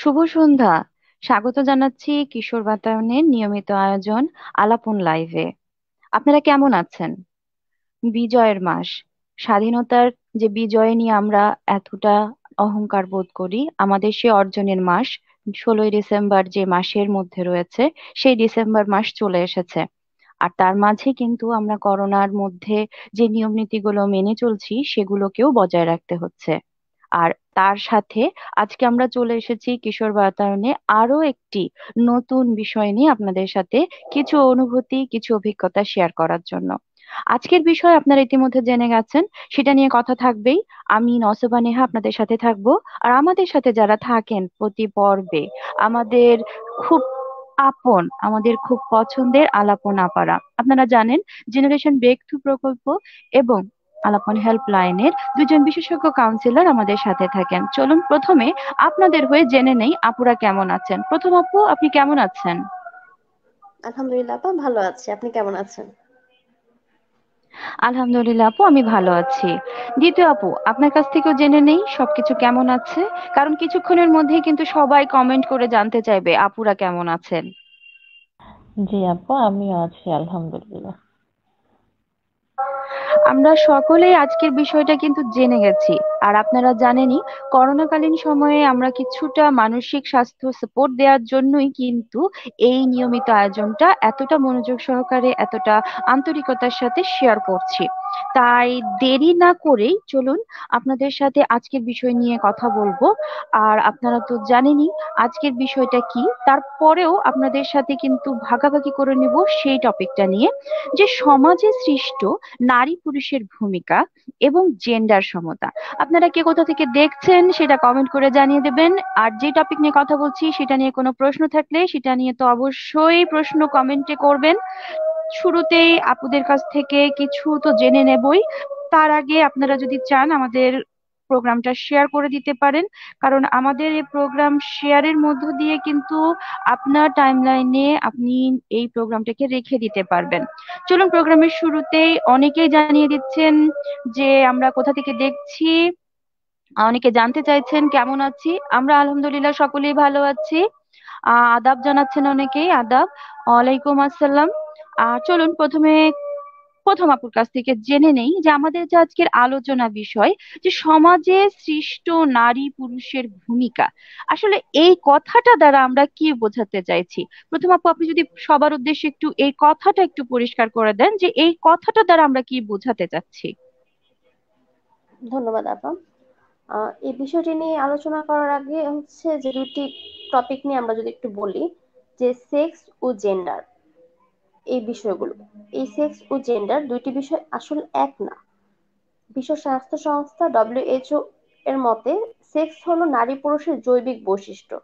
শুভ সন্ধ্যা স্বাগত জানাচ্ছি কিশোর বাতায়নের নিয়মিত আয়োজন আলাপন লাইভে আপনারা কেমন আছেন বিজয়ের মাস স্বাধীনতার যে বিজয় নিয়ে আমরা এতটা অহংকার বোধ করি আমাদের সে অর্জনের মাস ষোলোই ডিসেম্বর যে মাসের মধ্যে রয়েছে সেই ডিসেম্বর মাস চলে এসেছে আর তার মাঝে কিন্তু আমরা করোনার মধ্যে যে নিয়ম নীতিগুলো মেনে চলছি সেগুলোকেও বজায় রাখতে হচ্ছে আর তার সাথে আজকে আমরা চলে এসেছি কিশোর বাতায়নে আরো একটি নতুন বিষয় নিয়ে আপনাদের সাথে কিছু অনুভূতি কিছু অভিজ্ঞতা শেয়ার করার জন্য আজকের বিষয় আপনারা ইতিমধ্যে জেনে গেছেন সেটা নিয়ে কথা থাকবেই আমি নসবা নেহা আপনাদের সাথে থাকব আর আমাদের সাথে যারা থাকেন প্রতি পর্বে আমাদের খুব আপন আমাদের খুব পছন্দের আলাপন আপারা আপনারা জানেন জেনারেশন ব্রেক থ্রু প্রকল্প এবং আলাপন হেল্পলাইনের দুজন বিশেষজ্ঞ কাউন্সিলর আমাদের সাথে থাকেন চলুন প্রথমে আপনাদের হয়ে জেনে নেই আপুরা কেমন আছেন প্রথম আপু আপনি কেমন আছেন আলহামদুলিল্লাহ আপা ভালো আছি আপনি কেমন আছেন আলহামদুলিল্লাহ আপু আমি ভালো আছি দ্বিতীয় আপু আপনার কাছ থেকেও জেনে নেই সবকিছু কেমন আছে কারণ কিছুক্ষণের মধ্যে কিন্তু সবাই কমেন্ট করে জানতে চাইবে আপুরা কেমন আছেন জি আপু আমিও আছি আলহামদুলিল্লাহ আমরা সকলেই আজকের বিষয়টা কিন্তু জেনে গেছি আর আপনারা জানেনই করোনাকালীন সময়ে আমরা কিছুটা মানসিক স্বাস্থ্য সাপোর্ট দেওয়ার জন্যই কিন্তু এই নিয়মিত আয়োজনটা এতটা মনোযোগ সহকারে এতটা আন্তরিকতার সাথে শেয়ার করছি তাই দেরি না করেই চলুন আপনাদের সাথে আজকের বিষয় নিয়ে কথা বলবো আর আপনারা তো জানেনই আজকের বিষয়টা কি তারপরেও আপনাদের সাথে কিন্তু ভাগাভাগি করে নেব সেই টপিকটা নিয়ে যে সমাজে সৃষ্ট নারী পুরুষ পুরুষের ভূমিকা এবং জেন্ডার সমতা আপনারা কে কোথা থেকে দেখছেন সেটা কমেন্ট করে জানিয়ে দেবেন আর যে টপিক নিয়ে কথা বলছি সেটা নিয়ে কোনো প্রশ্ন থাকলে সেটা নিয়ে তো অবশ্যই প্রশ্ন কমেন্টে করবেন শুরুতেই আপুদের কাছ থেকে কিছু তো জেনে নেবই তার আগে আপনারা যদি চান আমাদের প্রোগ্রামটা শেয়ার করে দিতে পারেন কারণ আমাদের এই প্রোগ্রাম শেয়ারের মধ্য দিয়ে কিন্তু আপনার টাইমলাইনে আপনি এই প্রোগ্রামটাকে রেখে দিতে পারবেন চলুন প্রোগ্রামের শুরুতেই অনেকেই জানিয়ে দিচ্ছেন যে আমরা কোথা থেকে দেখছি অনেকে জানতে চাইছেন কেমন আছি আমরা আলহামদুলিল্লাহ সকলেই ভালো আছি আদাব জানাচ্ছেন অনেকেই আদাব ওয়ালাইকুম আসসালাম আর চলুন প্রথমে প্রথম আপুর কাছ থেকে জেনে নেই যে আমাদের যে আজকের আলোচনা বিষয় যে সমাজে সৃষ্ট নারী পুরুষের ভূমিকা আসলে এই কথাটা দ্বারা আমরা কি বোঝাতে চাইছি প্রথম আপু আপনি যদি সবার উদ্দেশ্যে একটু এই কথাটা একটু পরিষ্কার করে দেন যে এই কথাটা দ্বারা আমরা কি বোঝাতে চাচ্ছি ধন্যবাদ আপা এই বিষয়টি নিয়ে আলোচনা করার আগে হচ্ছে যে দুটি টপিক নিয়ে আমরা যদি একটু বলি যে সেক্স ও জেন্ডার এই বিষয়গুলো এই সেক্স ও জেন্ডার দুইটি বিষয় আসলে এক না বিশ্ব স্বাস্থ্য সংস্থা ডব্লিউএইচও এর মতে সেক্স হলো নারী পুরুষের জৈবিক বৈশিষ্ট্য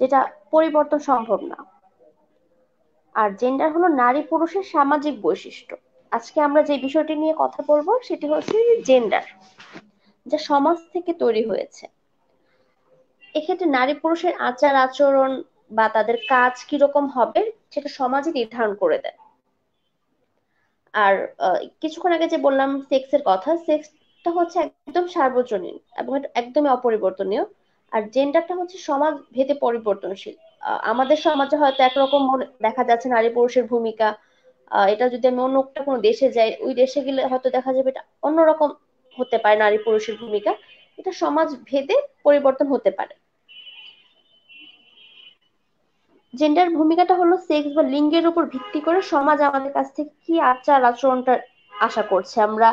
যেটা পরিবর্তন সম্ভব না আর জেন্ডার হলো নারী পুরুষের সামাজিক বৈশিষ্ট্য আজকে আমরা যে বিষয়টি নিয়ে কথা বলবো সেটি হচ্ছে জেন্ডার যা সমাজ থেকে তৈরি হয়েছে এক্ষেত্রে নারী পুরুষের আচার আচরণ বা তাদের কাজ কিরকম হবে সেটা সমাজে নির্ধারণ করে দেয় আর কিছুক্ষণ আগে যে বললাম সেক্সের কথা সেক্সটা হচ্ছে একদম সার্বজনীন এবং একদমই অপরিবর্তনীয় আর জেন্ডারটা হচ্ছে সমাজ ভেদে পরিবর্তনশীল আমাদের সমাজে হয়তো একরকম দেখা যাচ্ছে নারী পুরুষের ভূমিকা এটা যদি আমি অন্য একটা কোনো দেশে যাই ওই দেশে গেলে হয়তো দেখা যাবে এটা অন্যরকম হতে পারে নারী পুরুষের ভূমিকা এটা সমাজ ভেদে পরিবর্তন হতে পারে জেন্ডার ভূমিকাটা হলো সেক্স বা লিঙ্গের উপর ভিত্তি করে সমাজ আমাদের কাছ থেকে কি আচার আচরণটা আশা করছে আমরা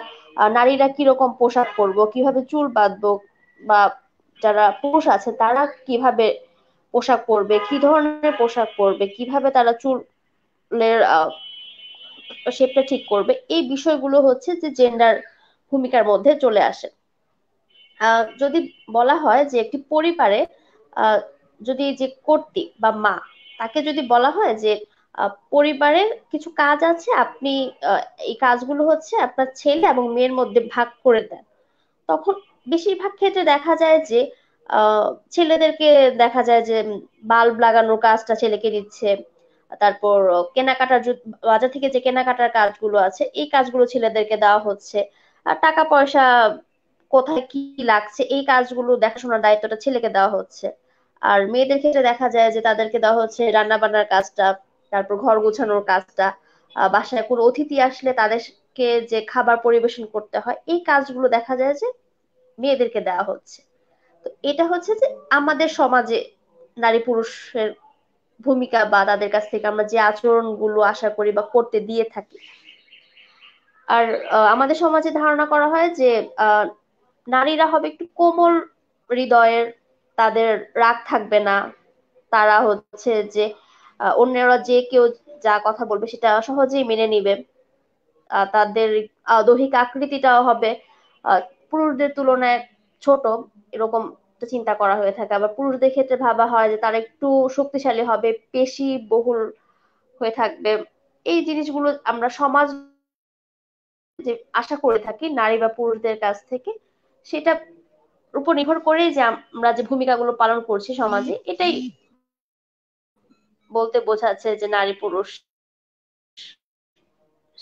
নারীরা কিরকম পোশাক পরবো কিভাবে চুল বাঁধবো বা যারা পুরুষ আছে তারা কিভাবে পোশাক পরবে কি ধরনের পোশাক পরবে কিভাবে তারা চুলের শেপটা ঠিক করবে এই বিষয়গুলো হচ্ছে যে জেন্ডার ভূমিকার মধ্যে চলে আসে যদি বলা হয় যে একটি পরিবারে যদি যে কর্তৃক বা মা তাকে যদি বলা হয় যে পরিবারের কিছু কাজ আছে আপনি এই কাজগুলো হচ্ছে আপনার ছেলে এবং মেয়ের মধ্যে ভাগ করে দেন তখন বেশিরভাগ ক্ষেত্রে দেখা যায় যে ছেলেদেরকে দেখা যায় যে বাল্ব লাগানোর কাজটা ছেলেকে দিচ্ছে তারপর কেনাকাটার বাজার থেকে যে কেনাকাটার কাজগুলো আছে এই কাজগুলো ছেলেদেরকে দেওয়া হচ্ছে আর টাকা পয়সা কোথায় কি লাগছে এই কাজগুলো দেখাশোনার দায়িত্বটা ছেলেকে দেওয়া হচ্ছে আর মেয়েদের ক্ষেত্রে দেখা যায় যে তাদেরকে দেওয়া হচ্ছে রান্না বান্নার কাজটা তারপর ঘর গোছানোর কাজটা বাসায় কোনো অতিথি আসলে তাদেরকে যে খাবার পরিবেশন করতে হয় এই কাজগুলো দেখা যায় যে মেয়েদেরকে দেওয়া হচ্ছে তো এটা হচ্ছে যে আমাদের সমাজে নারী পুরুষের ভূমিকা বা তাদের কাছ থেকে আমরা যে আচরণগুলো আশা করি বা করতে দিয়ে থাকি আর আমাদের সমাজে ধারণা করা হয় যে নারীরা হবে একটু কোমল হৃদয়ের তাদের রাগ থাকবে না তারা হচ্ছে যে অন্যরা যে কেউ যা কথা বলবে সেটা সহজেই মেনে নিবে তাদের দৈহিক আকৃতিটাও হবে পুরুষদের তুলনায় ছোট এরকম চিন্তা করা হয়ে থাকে আবার পুরুষদের ক্ষেত্রে ভাবা হয় যে তারা একটু শক্তিশালী হবে পেশি বহুল হয়ে থাকবে এই জিনিসগুলো আমরা সমাজ যে আশা করে থাকি নারী বা পুরুষদের কাছ থেকে সেটা উপর নির্ভর করে যে আমরা যে ভূমিকাগুলো পালন করছি সমাজে এটাই বলতে বোঝাচ্ছে যে নারী পুরুষ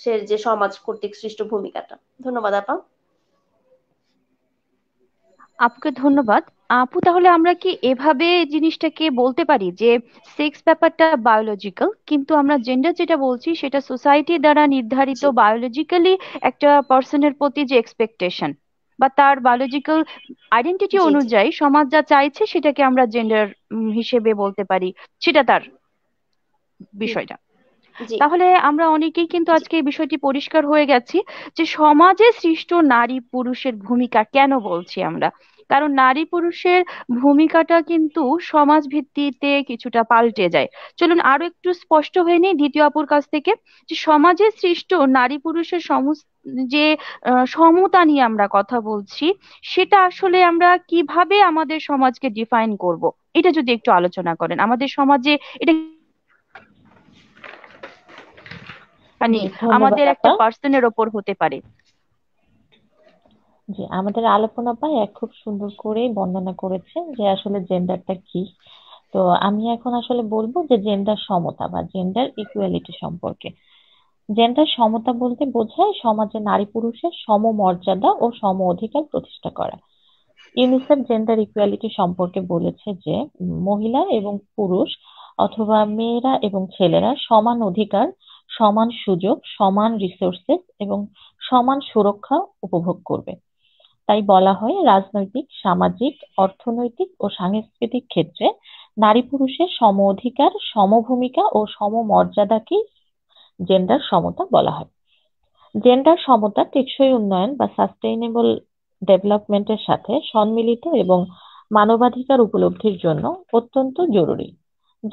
সের যে সমাজ কর্তৃক সৃষ্ট ভূমিকাটা ধন্যবাদ আপা আপুকে ধন্যবাদ আপু তাহলে আমরা কি এভাবে জিনিসটাকে বলতে পারি যে সেক্স ব্যাপারটা বায়োলজিক্যাল কিন্তু আমরা জেন্ডার যেটা বলছি সেটা সোসাইটি দ্বারা নির্ধারিত বায়োলজিক্যালি একটা পার্সনের প্রতি যে এক্সপেকটেশন বা তার বায়োলজিক্যাল আইডেন্টিটি অনুযায়ী সমাজ যা চাইছে সেটাকে আমরা জেন্ডার হিসেবে বলতে পারি সেটা তার বিষয়টা তাহলে আমরা অনেকেই কিন্তু আজকে এই বিষয়টি পরিষ্কার হয়ে গেছি যে সমাজে সৃষ্ট নারী পুরুষের ভূমিকা কেন বলছি আমরা কারণ নারী পুরুষের ভূমিকাটা কিন্তু সমাজ ভিত্তিতে কিছুটা পাল্টে যায় চলুন আরো একটু স্পষ্ট হয়ে নিই দ্বিতীয় আপুর কাছ থেকে যে সমাজে সৃষ্ট নারী পুরুষের সমস্ত যে সমতা নিয়ে আমরা কথা বলছি সেটা আসলে আমরা কিভাবে আমাদের সমাজকে ডিফাইন করব এটা যদি একটু আলোচনা করেন আমাদের সমাজে এটা মানে আমাদের একটা পার্সনের ওপর হতে পারে জি আমাদের আলোচনা পায় এক খুব সুন্দর করে বর্ণনা করেছে যে আসলে জেন্ডারটা কি তো আমি এখন আসলে বলবো যে জেন্ডার সমতা বা জেন্ডার ইকুয়ালিটি সম্পর্কে জেন্ডার সমতা বলতে বোঝায় সমাজে নারী পুরুষের সম মর্যাদা ও সম অধিকার প্রতিষ্ঠা করা ইউনিসেফ জেন্ডার ইকুয়ালিটি সম্পর্কে বলেছে যে মহিলা এবং পুরুষ অথবা মেয়েরা এবং ছেলেরা সমান অধিকার সমান সুযোগ সমান রিসোর্সেস এবং সমান সুরক্ষা উপভোগ করবে তাই বলা হয় রাজনৈতিক সামাজিক অর্থনৈতিক ও সাংস্কৃতিক ক্ষেত্রে নারী পুরুষের সম অধিকার সমভূমিকা ও সমমর্যাদাকেই জেন্ডার সমতা বলা হয় জেন্ডার সমতা টেকসই উন্নয়ন বা সাস্টেইনেবল ডেভেলপমেন্টের সাথে সম্মিলিত এবং মানবাধিকার উপলব্ধির জন্য অত্যন্ত জরুরি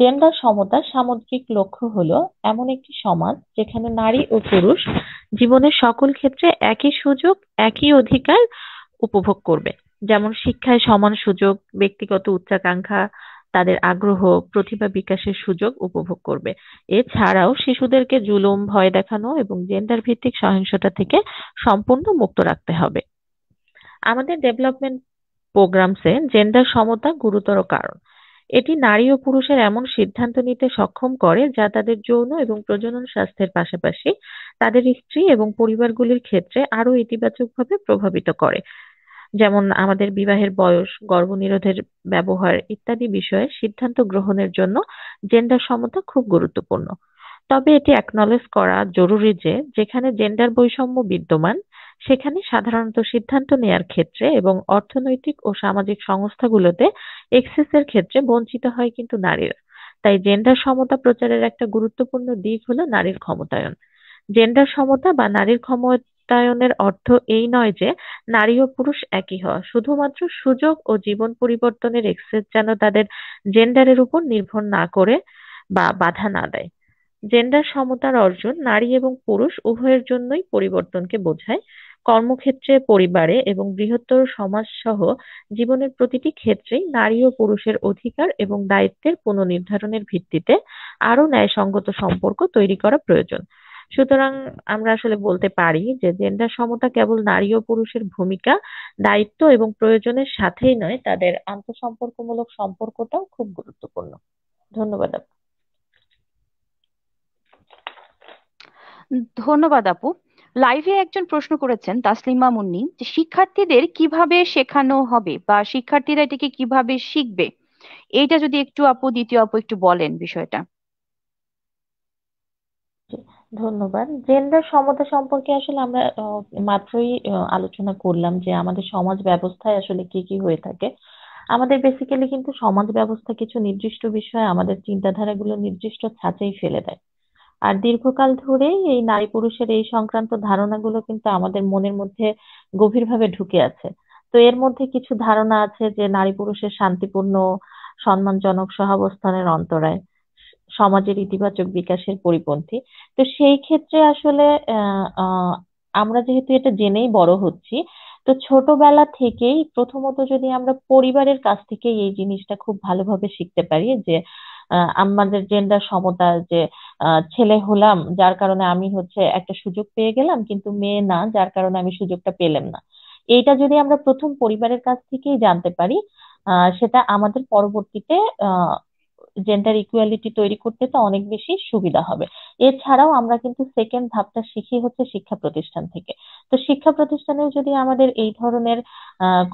জেন্ডার সমতার সামগ্রিক লক্ষ্য হলো এমন একটি সমাজ যেখানে নারী ও পুরুষ জীবনের সকল ক্ষেত্রে একই সুযোগ একই অধিকার উপভোগ করবে যেমন শিক্ষায় সমান সুযোগ, ব্যক্তিগত উচ্চাকাঙ্ক্ষা, তাদের আগ্রহ, প্রতিভা বিকাশের সুযোগ উপভোগ করবে। এছাড়াও শিশুদেরকে জুলুম, ভয় দেখানো এবং জেন্ডার ভিত্তিক সহিংসতা থেকে সম্পূর্ণ মুক্ত রাখতে হবে। আমাদের ডেভেলপমেন্ট প্রোগ্রামসে জেন্ডার সমতা গুরুতর কারণ। এটি নারী ও পুরুষের এমন সিদ্ধান্ত নিতে সক্ষম করে যা তাদের যৌন এবং প্রজনন স্বাস্থ্যের পাশাপাশি তাদের স্ত্রী এবং পরিবারগুলির ক্ষেত্রে আরও ইতিবাচকভাবে প্রভাবিত করে যেমন আমাদের বিবাহের বয়স গর্ভনিরোধের ব্যবহার ইত্যাদি বিষয়ে সিদ্ধান্ত গ্রহণের জন্য জেন্ডার সমতা খুব গুরুত্বপূর্ণ তবে এটি অ্যাকনলেজ করা জরুরি যে যেখানে জেন্ডার বৈষম্য বিদ্যমান সেখানে সাধারণত সিদ্ধান্ত নেয়ার ক্ষেত্রে এবং অর্থনৈতিক ও সামাজিক সংস্থাগুলোতে এক্সেসের ক্ষেত্রে বঞ্চিত হয় কিন্তু নারীর তাই জেন্ডার সমতা প্রচারের একটা গুরুত্বপূর্ণ দিক হলো নারীর ক্ষমতায়ন জেন্ডার সমতা বা নারীর ক্ষমতা বাস্তায়নের অর্থ এই নয় যে নারী ও পুরুষ একই হওয়া শুধুমাত্র সুযোগ ও জীবন পরিবর্তনের এক্সেস যেন তাদের জেন্ডারের উপর নির্ভর না করে বা বাধা না দেয় জেন্ডার সমতার অর্জন নারী এবং পুরুষ উভয়ের জন্যই পরিবর্তনকে বোঝায় কর্মক্ষেত্রে পরিবারে এবং বৃহত্তর সমাজ সহ জীবনের প্রতিটি ক্ষেত্রেই নারী ও পুরুষের অধিকার এবং দায়িত্বের পুনঃনির্ধারণের ভিত্তিতে আরো ন্যায়সঙ্গত সম্পর্ক তৈরি করা প্রয়োজন সুতরাং আমরা আসলে বলতে পারি যে জেন্ডার সমতা কেবল নারী ও পুরুষের ভূমিকা দায়িত্ব এবং প্রয়োজনের সাথেই নয় তাদের আন্তঃসম্পর্কমূলক সম্পর্কটাও খুব গুরুত্বপূর্ণ ধন্যবাদ আপু ধন্যবাদ আপু লাইভে একজন প্রশ্ন করেছেন তাসলিমা মুন্নি যে শিক্ষার্থীদের কিভাবে শেখানো হবে বা শিক্ষার্থীরা এটাকে কিভাবে শিখবে এইটা যদি একটু আপু দ্বিতীয় আপু একটু বলেন বিষয়টা ধন্যবাদ জেন্ডার সমতা সম্পর্কে আসলে আমরা মাত্রই আলোচনা করলাম যে আমাদের সমাজ ব্যবস্থায় আসলে কি কি হয়ে থাকে আমাদের বেসিক্যালি কিন্তু সমাজ ব্যবস্থা কিছু নির্দিষ্ট বিষয়ে আমাদের চিন্তাধারাগুলো নির্দিষ্ট ছাঁচেই ফেলে দেয় আর দীর্ঘকাল ধরেই এই নারী পুরুষের এই সংক্রান্ত ধারণাগুলো কিন্তু আমাদের মনের মধ্যে গভীরভাবে ঢুকে আছে তো এর মধ্যে কিছু ধারণা আছে যে নারী পুরুষের শান্তিপূর্ণ সম্মানজনক সহাবস্থানের অন্তরায় সমাজের ইতিবাচক বিকাশের পরিপন্থী তো সেই ক্ষেত্রে আসলে আমরা যেহেতু এটা জেনেই বড় হচ্ছি তো ছোটবেলা থেকেই প্রথমত যদি আমরা পরিবারের কাছ থেকে এই জিনিসটা খুব ভালোভাবে শিখতে পারি যে আমাদের জেন্ডার সমতা যে ছেলে হলাম যার কারণে আমি হচ্ছে একটা সুযোগ পেয়ে গেলাম কিন্তু মেয়ে না যার কারণে আমি সুযোগটা পেলাম না এইটা যদি আমরা প্রথম পরিবারের কাছ থেকেই জানতে পারি সেটা আমাদের পরবর্তীতে জেন্ডার ইকুয়ালিটি তৈরি করতে তো অনেক বেশি সুবিধা হবে এছাড়াও আমরা কিন্তু সেকেন্ড ধাপটা শিখি হচ্ছে শিক্ষা প্রতিষ্ঠান থেকে তো শিক্ষা প্রতিষ্ঠানেও যদি আমাদের এই ধরনের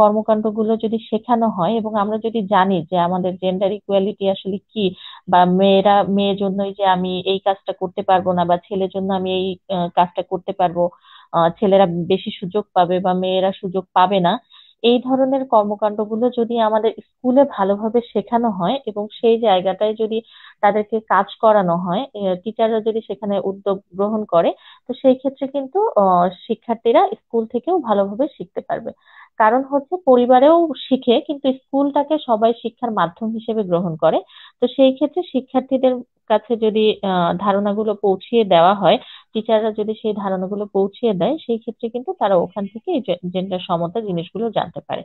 কর্মকাণ্ডগুলো যদি শেখানো হয় এবং আমরা যদি জানি যে আমাদের জেন্ডার ইকুয়ালিটি আসলে কি বা মেয়েরা মেয়ে জন্যই যে আমি এই কাজটা করতে পারবো না বা ছেলের জন্য আমি এই কাজটা করতে পারবো ছেলেরা বেশি সুযোগ পাবে বা মেয়েরা সুযোগ পাবে না এই ধরনের কর্মকাণ্ডগুলো যদি আমাদের স্কুলে ভালোভাবে শেখানো হয় এবং সেই জায়গাটায় যদি তাদেরকে কাজ করানো হয় টিচাররা যদি সেখানে উদ্যোগ গ্রহণ করে তো সেই ক্ষেত্রে কিন্তু শিক্ষার্থীরা স্কুল থেকেও ভালোভাবে শিখতে পারবে কারণ হচ্ছে পরিবারেও শিখে কিন্তু স্কুলটাকে সবাই শিক্ষার মাধ্যম হিসেবে গ্রহণ করে তো সেই ক্ষেত্রে শিক্ষার্থীদের কাছে যদি ধারণাগুলো পৌঁছিয়ে দেওয়া হয় টিচাররা যদি সেই ধারণাগুলো পৌঁছিয়ে দেয় সেই ক্ষেত্রে কিন্তু তারা ওখান থেকে জেন্ডার সমতা জিনিসগুলো জানতে পারে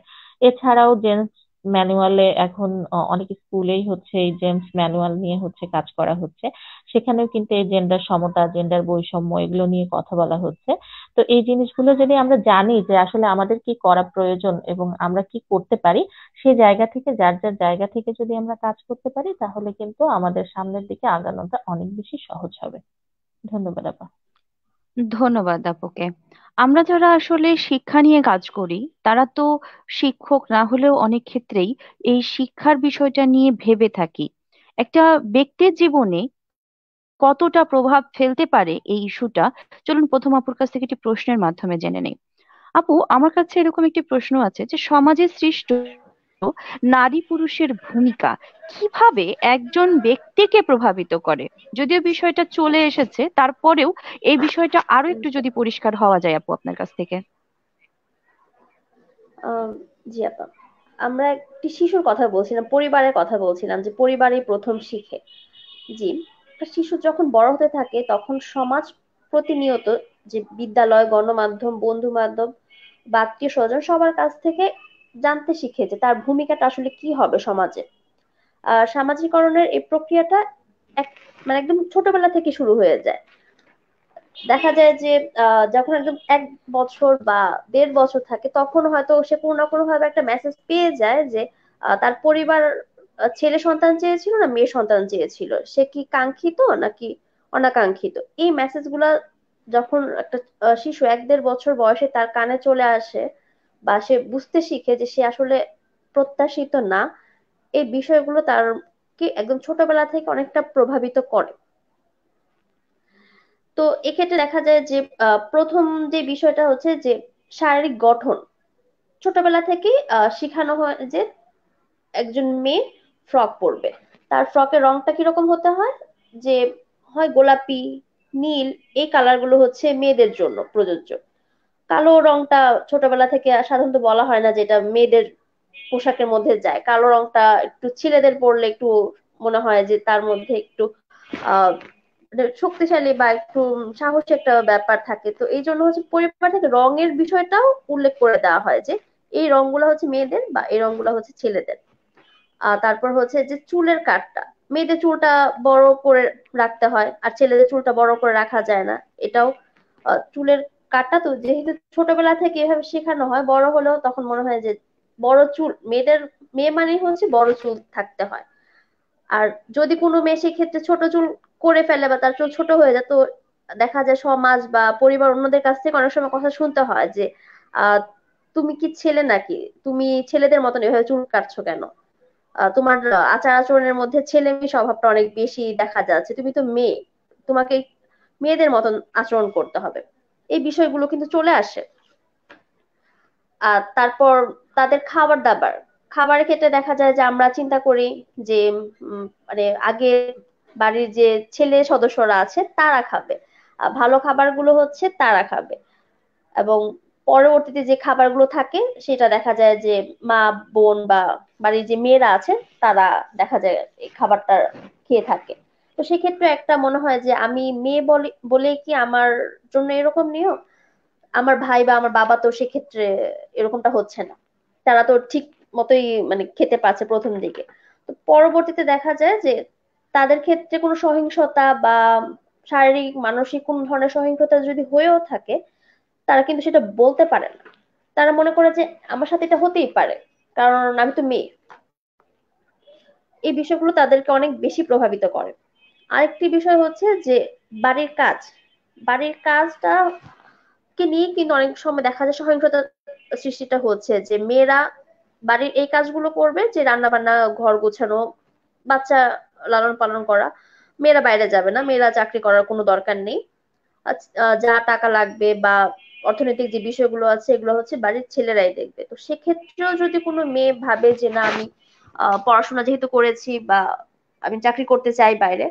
এছাড়াও জেন্টস ম্যানুয়ালে এখন অনেক স্কুলেই হচ্ছে এই জেন্টস ম্যানুয়াল নিয়ে হচ্ছে কাজ করা হচ্ছে সেখানেও কিন্তু এই জেন্ডার সমতা জেন্ডার বৈষম্য এগুলো নিয়ে কথা বলা হচ্ছে তো এই জিনিসগুলো যদি আমরা জানি যে আসলে আমাদের কি করা প্রয়োজন এবং আমরা কি করতে পারি সেই জায়গা থেকে যার যার জায়গা থেকে যদি আমরা কাজ করতে পারি তাহলে কিন্তু আমাদের সামনের দিকে আগানোটা অনেক বেশি সহজ হবে ধন্যবাদ আপা ধন্যবাদ আপুকে। আমরা যারা আসলে শিক্ষা নিয়ে কাজ করি তারা তো শিক্ষক না হলেও অনেক ক্ষেত্রেই এই শিক্ষার বিষয়টা নিয়ে ভেবে থাকি। একটা ব্যক্তির জীবনে কতটা প্রভাব ফেলতে পারে এই ইস্যুটা চলুন প্রথম আপুর কাছ থেকে একটি প্রশ্নের মাধ্যমে জেনে নেই। আপু আমার কাছে এরকম একটি প্রশ্ন আছে যে সমাজে সৃষ্ট নারী পুরুষের ভূমিকা কিভাবে একজন ব্যক্তিকে প্রভাবিত করে যদিও বিষয়টা চলে এসেছে তারপরেও এই বিষয়টা আরো একটু যদি পরিষ্কার হওয়া যায় আপু আপনার কাছ থেকে জি আপা আমরা একটি শিশুর কথা বলছিলাম পরিবারের কথা বলছিলাম যে পরিবারে প্রথম শিখে জি শিশু যখন বড় হতে থাকে তখন সমাজ প্রতিনিয়ত যে বিদ্যালয় গণমাধ্যম বন্ধু মাধ্যম বা আত্মীয় স্বজন সবার কাছ থেকে জানতে শিখে যে তার ভূমিকাটা আসলে কি হবে সমাজে আহ সামাজিকরণের এই প্রক্রিয়াটা এক মানে একদম ছোটবেলা থেকে শুরু হয়ে যায় দেখা যায় যে আহ যখন একদম এক বছর বা দেড় বছর থাকে তখন হয়তো সে কোনো না কোনো ভাবে একটা মেসেজ পেয়ে যায় যে তার পরিবার ছেলে সন্তান চেয়েছিল না মেয়ে সন্তান চেয়েছিল সে কি কাঙ্ক্ষিত নাকি অনাকাঙ্ক্ষিত এই মেসেজ গুলা যখন একটা শিশু এক দেড় বছর বয়সে তার কানে চলে আসে বা সে বুঝতে শিখে যে সে আসলে প্রত্যাশিত না এই বিষয়গুলো তার কি একদম ছোটবেলা থেকে অনেকটা প্রভাবিত করে তো এক্ষেত্রে দেখা যায় যে প্রথম যে বিষয়টা হচ্ছে যে শারীরিক গঠন ছোটবেলা থেকে শিখানো হয় যে একজন মেয়ে ফ্রক পরবে তার ফ্রকের রংটা কিরকম হতে হয় যে হয় গোলাপি নীল এই কালারগুলো হচ্ছে মেয়েদের জন্য প্রযোজ্য কালো রংটা ছোটবেলা থেকে সাধারণত বলা হয় না যে এটা মেয়েদের পোশাকের মধ্যে যায় কালো রংটা একটু ছেলেদের পরলে একটু মনে হয় যে তার মধ্যে একটু আহ মানে শক্তিশালী বা একটু সাহসী একটা ব্যাপার থাকে তো এই জন্য হচ্ছে পরিবার থেকে রঙের বিষয়টাও উল্লেখ করে দেওয়া হয় যে এই রংগুলো হচ্ছে মেয়েদের বা এই রংগুলো হচ্ছে ছেলেদের আর তারপর হচ্ছে যে চুলের কাটটা মেয়েদের চুলটা বড় করে রাখতে হয় আর ছেলেদের চুলটা বড় করে রাখা যায় না এটাও চুলের কাটটা তো যেহেতু ছোটবেলা থেকে এভাবে শেখানো হয় বড় হলেও তখন মনে হয় যে বড় চুল মেয়েদের মেয়ে মানেই হচ্ছে বড় চুল থাকতে হয় আর যদি কোনো মেয়ে ক্ষেত্রে ছোট চুল করে ফেলে বা তার চুল ছোট হয়ে যায় তো দেখা যায় সমাজ বা পরিবার অন্যদের কাছ থেকে অনেক সময় কথা শুনতে হয় যে তুমি কি ছেলে নাকি তুমি ছেলেদের মতন এভাবে চুল কাটছো কেন তোমার আচার আচরণের মধ্যে ছেলে মেয়ে স্বভাবটা অনেক বেশি দেখা যাচ্ছে তুমি তো মেয়ে তোমাকে মেয়েদের মতন আচরণ করতে হবে এই বিষয়গুলো কিন্তু চলে আসে আর তারপর তাদের খাবার দাবার খাবারের ক্ষেত্রে দেখা যায় যে আমরা চিন্তা করি যে মানে আগে বাড়ির যে ছেলে সদস্যরা আছে তারা খাবে ভালো খাবারগুলো হচ্ছে তারা খাবে এবং পরবর্তীতে যে খাবারগুলো থাকে সেটা দেখা যায় যে মা বোন বা বাড়ির যে মেয়েরা আছে তারা দেখা যায় এই খাবারটা খেয়ে থাকে তো সেক্ষেত্রে একটা মনে হয় যে আমি মেয়ে বলে বলে কি আমার জন্য এরকম নিয়ম আমার ভাই বা আমার বাবা তো সেক্ষেত্রে এরকমটা হচ্ছে না তারা তো ঠিক মতোই মানে খেতে পাচ্ছে প্রথম দিকে তো পরবর্তীতে দেখা যায় যে তাদের ক্ষেত্রে কোনো সহিংসতা বা শারীরিক মানসিক কোন ধরনের সহিংসতা যদি হয়েও থাকে তারা কিন্তু সেটা বলতে পারে না তারা মনে করে যে আমার সাথে এটা হতেই পারে কারণ আমি তো মেয়ে এই বিষয়গুলো তাদেরকে অনেক বেশি প্রভাবিত করে আরেকটি বিষয় হচ্ছে যে বাড়ির কাজ বাড়ির কাজটা কে নিয়ে কিন্তু অনেক সময় দেখা যায় সহিংসতা সৃষ্টিটা হচ্ছে যে মেয়েরা বাড়ির এই কাজগুলো করবে যে রান্না বান্না ঘর গোছানো বাচ্চা লালন পালন করা মেয়েরা বাইরে যাবে না মেয়েরা চাকরি করার কোনো দরকার নেই যা টাকা লাগবে বা অর্থনৈতিক যে বিষয়গুলো আছে এগুলো হচ্ছে বাড়ির ছেলেরাই দেখবে তো সেক্ষেত্রেও যদি কোনো মেয়ে ভাবে যে না আমি পড়াশোনা যেহেতু করেছি বা আমি চাকরি করতে চাই বাইরে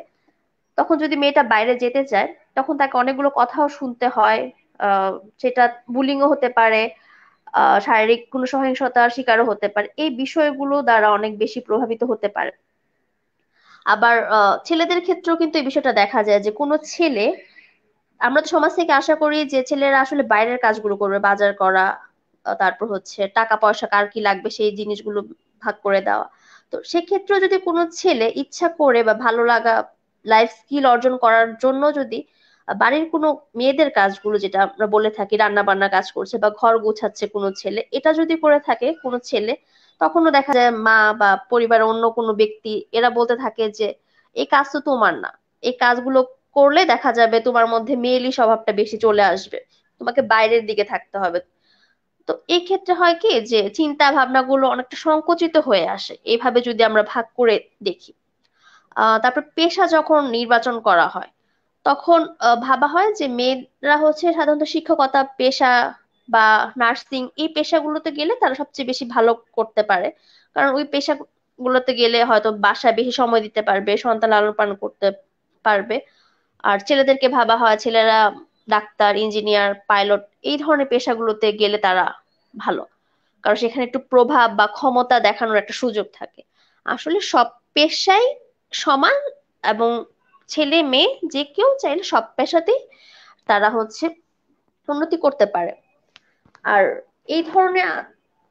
তখন যদি মেয়েটা বাইরে যেতে চায় তখন তাকে অনেকগুলো কথাও শুনতে হয় সেটা বুলিংও হতে পারে শারীরিক কোনো সহিংসতার শিকারও হতে পারে এই বিষয়গুলো দ্বারা অনেক বেশি প্রভাবিত হতে পারে আবার ছেলেদের ক্ষেত্রেও কিন্তু এই বিষয়টা দেখা যায় যে কোনো ছেলে আমরা তো সমাজ থেকে আশা করি যে ছেলেরা আসলে বাইরের কাজগুলো করবে বাজার করা তারপর হচ্ছে টাকা পয়সা কার কি লাগবে সেই জিনিসগুলো ভাগ করে দেওয়া তো সেক্ষেত্রে যদি কোনো ছেলে ইচ্ছা করে বা ভালো লাগা লাইফ স্কিল অর্জন করার জন্য যদি বাড়ির কোনো মেয়েদের কাজগুলো যেটা আমরা বলে থাকি রান্না বান্না কাজ করছে বা ঘর গোছাচ্ছে কোনো ছেলে এটা যদি করে থাকে কোনো ছেলে তখনও দেখা যায় মা বা পরিবারের অন্য কোনো ব্যক্তি এরা বলতে থাকে যে এই কাজ তো তোমার না এই কাজগুলো করলে দেখা যাবে তোমার মধ্যে মেয়েলি স্বভাবটা বেশি চলে আসবে তোমাকে বাইরের দিকে থাকতে হবে তো এই ক্ষেত্রে হয় কি যে চিন্তা ভাবনাগুলো অনেকটা সংকুচিত হয়ে আসে এইভাবে যদি আমরা ভাগ করে দেখি তারপর পেশা যখন নির্বাচন করা হয় তখন ভাবা হয় যে মেয়েরা হচ্ছে সাধারণত শিক্ষকতা পেশা বা নার্সিং এই পেশাগুলোতে গেলে তারা সবচেয়ে বেশি ভালো করতে পারে কারণ ওই পেশাগুলোতে গেলে হয়তো বাসায় বেশি সময় দিতে পারবে সন্তান লালন পালন করতে পারবে আর ছেলেদেরকে ভাবা হয় ছেলেরা ডাক্তার ইঞ্জিনিয়ার পাইলট এই ধরনের পেশাগুলোতে গেলে তারা ভালো কারণ সেখানে একটু প্রভাব বা ক্ষমতা দেখানোর একটা সুযোগ থাকে আসলে সব পেশাই সমান এবং ছেলে মেয়ে যে কেউ চাইলে সব পেশাতেই তারা হচ্ছে উন্নতি করতে পারে আর এই ধরনের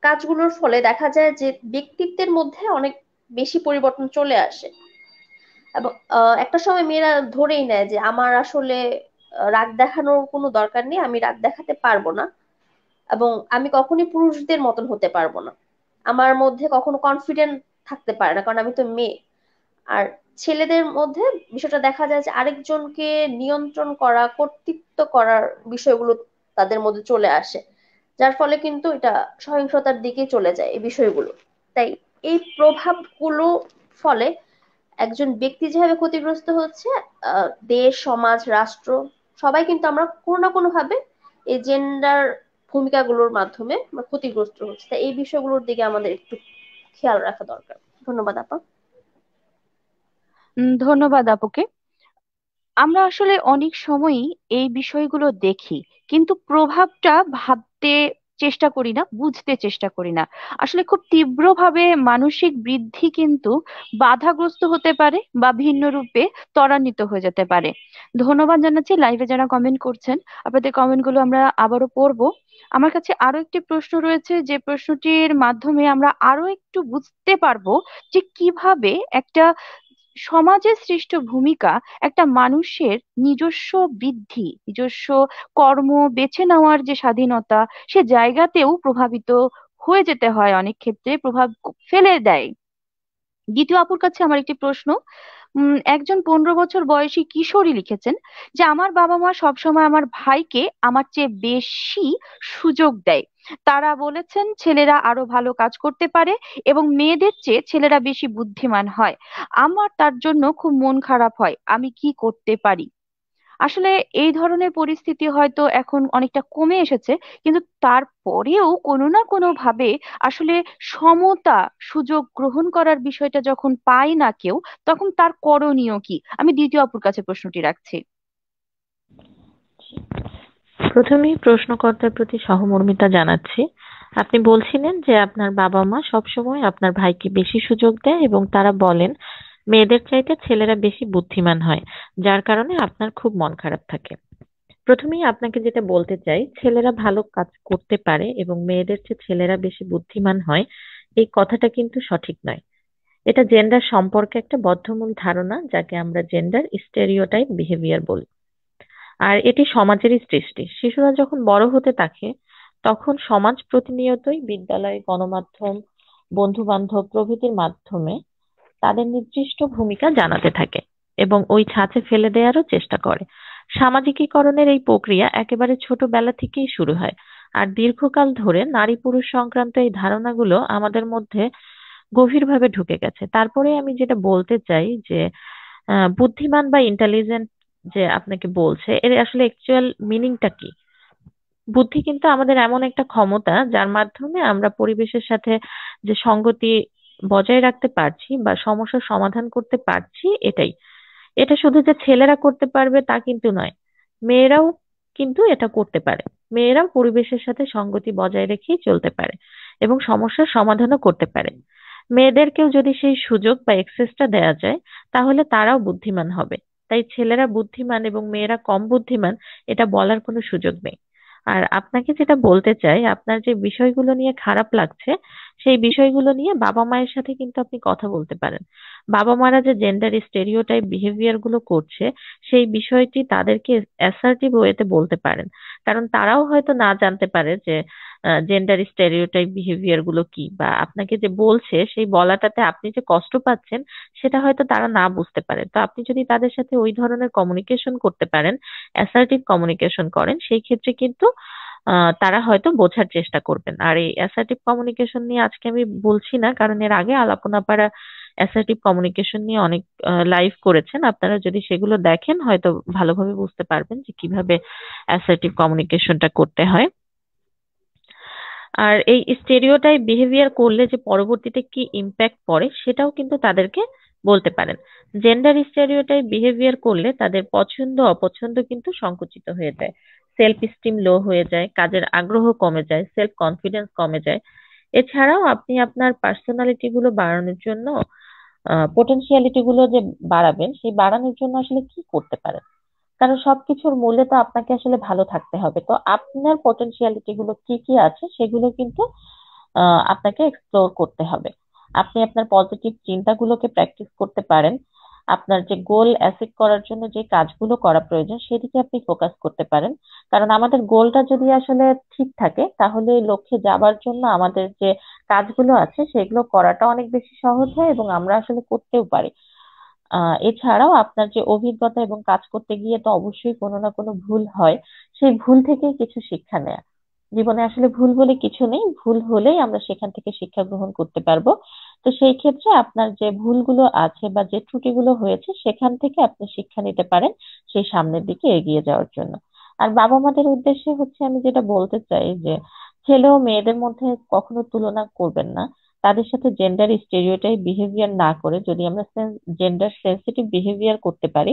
কাজগুলোর ফলে দেখা যায় যে ব্যক্তিত্বের মধ্যে অনেক বেশি পরিবর্তন চলে আসে এবং একটা সময় মেয়েরা ধরেই নেয় যে আমার আসলে রাগ দেখানোর কোনো দরকার নেই আমি রাগ দেখাতে পারবো না এবং আমি কখনই পুরুষদের মতন হতে পারবো না আমার মধ্যে কখনো কনফিডেন্ট থাকতে পারে না কারণ আমি তো মেয়ে আর ছেলেদের মধ্যে বিষয়টা দেখা যায় যে আরেকজনকে নিয়ন্ত্রণ করা কর্তৃত্ব করার বিষয়গুলো তাদের মধ্যে চলে আসে যার ফলে কিন্তু এটা সহিংসতার দিকে চলে যায় এই বিষয়গুলো তাই এই প্রভাবগুলো ফলে একজন ব্যক্তি যেভাবে ক্ষতিগ্রস্ত হচ্ছে দেশ সমাজ রাষ্ট্র সবাই কিন্তু আমরা কোনো না কোনো ভাবে এই জেন্ডার ভূমিকাগুলোর মাধ্যমে ক্ষতিগ্রস্ত হচ্ছে তাই এই বিষয়গুলোর দিকে আমাদের একটু খেয়াল রাখা দরকার ধন্যবাদ আপা ধন্যবাদ আপুকে আমরা আসলে অনেক সময়ই এই বিষয়গুলো দেখি কিন্তু প্রভাবটা ভাবতে চেষ্টা করি না বুঝতে চেষ্টা করি না আসলে খুব তীব্রভাবে মানসিক বৃদ্ধি কিন্তু বাধাগ্রস্ত হতে পারে বা ভিন্ন রূপে ত্বরান্বিত হয়ে যেতে পারে ধন্যবাদ জানাচ্ছি লাইভে যারা কমেন্ট করছেন আপনাদের কমেন্টগুলো আমরা আবারও পড়বো আমার কাছে আরো একটি প্রশ্ন রয়েছে যে প্রশ্নটির মাধ্যমে আমরা আরো একটু বুঝতে পারবো যে কিভাবে একটা সমাজে সৃষ্ট ভূমিকা একটা মানুষের নিজস্ব বৃদ্ধি নিজস্ব কর্ম বেছে নেওয়ার যে স্বাধীনতা সে জায়গাতেও প্রভাবিত হয়ে যেতে হয় অনেক ক্ষেত্রে প্রভাব ফেলে দেয় দ্বিতীয় আপুর কাছে আমার একটি প্রশ্ন একজন পনেরো বছর বয়সী কিশোরী লিখেছেন যে আমার বাবা মা সবসময় আমার ভাইকে আমার চেয়ে বেশি সুযোগ দেয় তারা বলেছেন ছেলেরা আরো ভালো কাজ করতে পারে এবং মেয়েদের চেয়ে ছেলেরা বেশি বুদ্ধিমান হয় আমার তার জন্য খুব মন খারাপ হয় আমি কি করতে পারি আসলে এই ধরনের পরিস্থিতি হয়তো এখন অনেকটা কমে এসেছে কিন্তু তারপরেও কোনো না কোনো ভাবে আসলে সমতা সুযোগ গ্রহণ করার বিষয়টা যখন পায় না কেউ তখন তার করণীয় কি আমি দ্বিতীয় অপুর কাছে প্রশ্নটি রাখছি প্রথমেই প্রশ্নকর্তার প্রতি সহমর্মিতা জানাচ্ছি আপনি বলছিলেন যে আপনার বাবা মা সবসময় আপনার ভাইকে বেশি সুযোগ দেয় এবং তারা বলেন মেয়েদের চাইতে ছেলেরা বেশি বুদ্ধিমান হয় যার কারণে আপনার খুব মন খারাপ থাকে প্রথমেই আপনাকে যেটা বলতে চাই ছেলেরা ভালো কাজ করতে পারে এবং মেয়েদের চেয়ে ছেলেরা বেশি বুদ্ধিমান হয় এই কথাটা কিন্তু সঠিক নয় এটা জেন্ডার সম্পর্কে একটা বদ্ধমূল ধারণা যাকে আমরা জেন্ডার স্টেরিওটাইপ বিহেভিয়ার বলি আর এটি সমাজেরই সৃষ্টি শিশুরা যখন বড় হতে থাকে তখন সমাজ প্রতিনিয়তই বিদ্যালয় গণমাধ্যম বন্ধু বান্ধব প্রভৃতির মাধ্যমে তাদের নির্দিষ্ট ভূমিকা জানাতে থাকে এবং ওই ছাঁচে ফেলে দেওয়ারও চেষ্টা করে সামাজিকীকরণের এই প্রক্রিয়া একেবারে ছোটবেলা থেকেই শুরু হয় আর দীর্ঘকাল ধরে নারী পুরুষ সংক্রান্ত এই ধারণাগুলো আমাদের মধ্যে গভীরভাবে ঢুকে গেছে তারপরে আমি যেটা বলতে চাই যে বুদ্ধিমান বা ইন্টেলিজেন্ট যে আপনাকে বলছে এর আসলে অ্যাকচুয়াল মিনিংটা কি বুদ্ধি কিন্তু আমাদের এমন একটা ক্ষমতা যার মাধ্যমে আমরা পরিবেশের সাথে যে সঙ্গতি বজায় রাখতে পারছি বা সমস্যার সমাধান করতে পারছি এটাই এটা শুধু যে ছেলেরা করতে পারবে তা কিন্তু নয় মেয়েরাও কিন্তু এটা করতে পারে মেয়েরাও পরিবেশের সাথে সঙ্গতি বজায় রেখেই চলতে পারে এবং সমস্যার সমাধানও করতে পারে মেয়েদেরকেও যদি সেই সুযোগ বা এক্সেসটা দেয়া যায় তাহলে তারাও বুদ্ধিমান হবে তাই ছেলেরা বুদ্ধিমান এবং মেয়েরা কম বুদ্ধিমান এটা বলার কোনো সুযোগ নেই আর আপনাকে যেটা বলতে চাই আপনার যে বিষয়গুলো নিয়ে খারাপ লাগছে সেই বিষয়গুলো নিয়ে বাবা মায়ের সাথে কিন্তু আপনি কথা বলতে পারেন বাবা মারা যে জেন্ডার স্টেরিওটাইপ বিহেভিয়ার গুলো করছে সেই বিষয়টি তাদেরকে অ্যাসার্টিভ ওয়েতে বলতে পারেন কারণ তারাও হয়তো না জানতে পারে যে জেন্ডার স্টেরিওটাইপ বিহেভিয়ার গুলো কি বা আপনাকে যে বলছে সেই বলাটাতে আপনি যে কষ্ট পাচ্ছেন সেটা হয়তো তারা না বুঝতে পারে তো আপনি যদি তাদের সাথে ওই ধরনের কমিউনিকেশন করতে পারেন অ্যাসার্টিভ কমিউনিকেশন করেন সেই ক্ষেত্রে কিন্তু তারা হয়তো বোঝার চেষ্টা করবেন আর এই অ্যাসার্টিভ কমিউনিকেশন নিয়ে আজকে আমি বলছি না কারণ এর আগে আলাপনা পাড়া অ্যাসার্টিভ কমিউনিকেশন নিয়ে অনেক লাইভ করেছেন আপনারা যদি সেগুলো দেখেন হয়তো ভালোভাবে বুঝতে পারবেন যে কিভাবে অ্যাসার্টিভ কমিউনিকেশনটা করতে হয় আর এই স্টেরিওটাই বিহেভিয়ার করলে যে পরবর্তীতে কি ইম্প্যাক্ট পড়ে সেটাও কিন্তু তাদেরকে বলতে পারেন জেন্ডার স্টেরিওটাই বিহেভিয়ার করলে তাদের পছন্দ অপছন্দ কিন্তু সংকুচিত হয়ে যায় সেলফ স্টিম লো হয়ে যায় কাজের আগ্রহ কমে যায় সেলফ কনফিডেন্স কমে যায় এছাড়াও আপনি আপনার পার্সোনালিটি গুলো বাড়ানোর জন্য পোটেনশিয়ালিটি গুলো যে বাড়াবেন সেই বাড়ানোর জন্য আসলে কি করতে পারেন কারণ সবকিছুর মূলে তো আপনাকে আসলে ভালো থাকতে হবে তো আপনার পটেনশিয়ালিটি গুলো কি কি আছে সেগুলো কিন্তু আপনাকে এক্সপ্লোর করতে হবে আপনি আপনার পজিটিভ চিন্তাগুলোকে প্র্যাকটিস করতে পারেন আপনার যে গোল অ্যাসিভ করার জন্য যে কাজগুলো করা প্রয়োজন সেদিকে আপনি ফোকাস করতে পারেন কারণ আমাদের গোলটা যদি আসলে ঠিক থাকে তাহলে লক্ষ্যে যাবার জন্য আমাদের যে কাজগুলো আছে সেগুলো করাটা অনেক বেশি সহজ হয় এবং আমরা আসলে করতেও পারি আহ এছাড়াও আপনার যে অভিজ্ঞতা এবং কাজ করতে গিয়ে তো অবশ্যই কোনো না কোনো ভুল হয় সেই ভুল থেকে কিছু শিক্ষা নেয়া জীবনে আসলে ভুল বলে কিছু নেই ভুল হলেই আমরা সেখান থেকে শিক্ষা গ্রহণ করতে পারবো তো সেই ক্ষেত্রে আপনার যে ভুলগুলো আছে বা যে ত্রুটিগুলো হয়েছে সেখান থেকে আপনি শিক্ষা নিতে পারেন সেই সামনের দিকে এগিয়ে যাওয়ার জন্য আর বাবা মাদের উদ্দেশ্যে হচ্ছে আমি যেটা বলতে চাই যে ছেলে ও মেয়েদের মধ্যে কখনো তুলনা করবেন না তাদের সাথে জেন্ডার স্টেরিওটাইপ বিহেভিয়ার না করে যদি আমরা জেন্ডার সেন্সিটিভ বিহেভিয়ার করতে পারি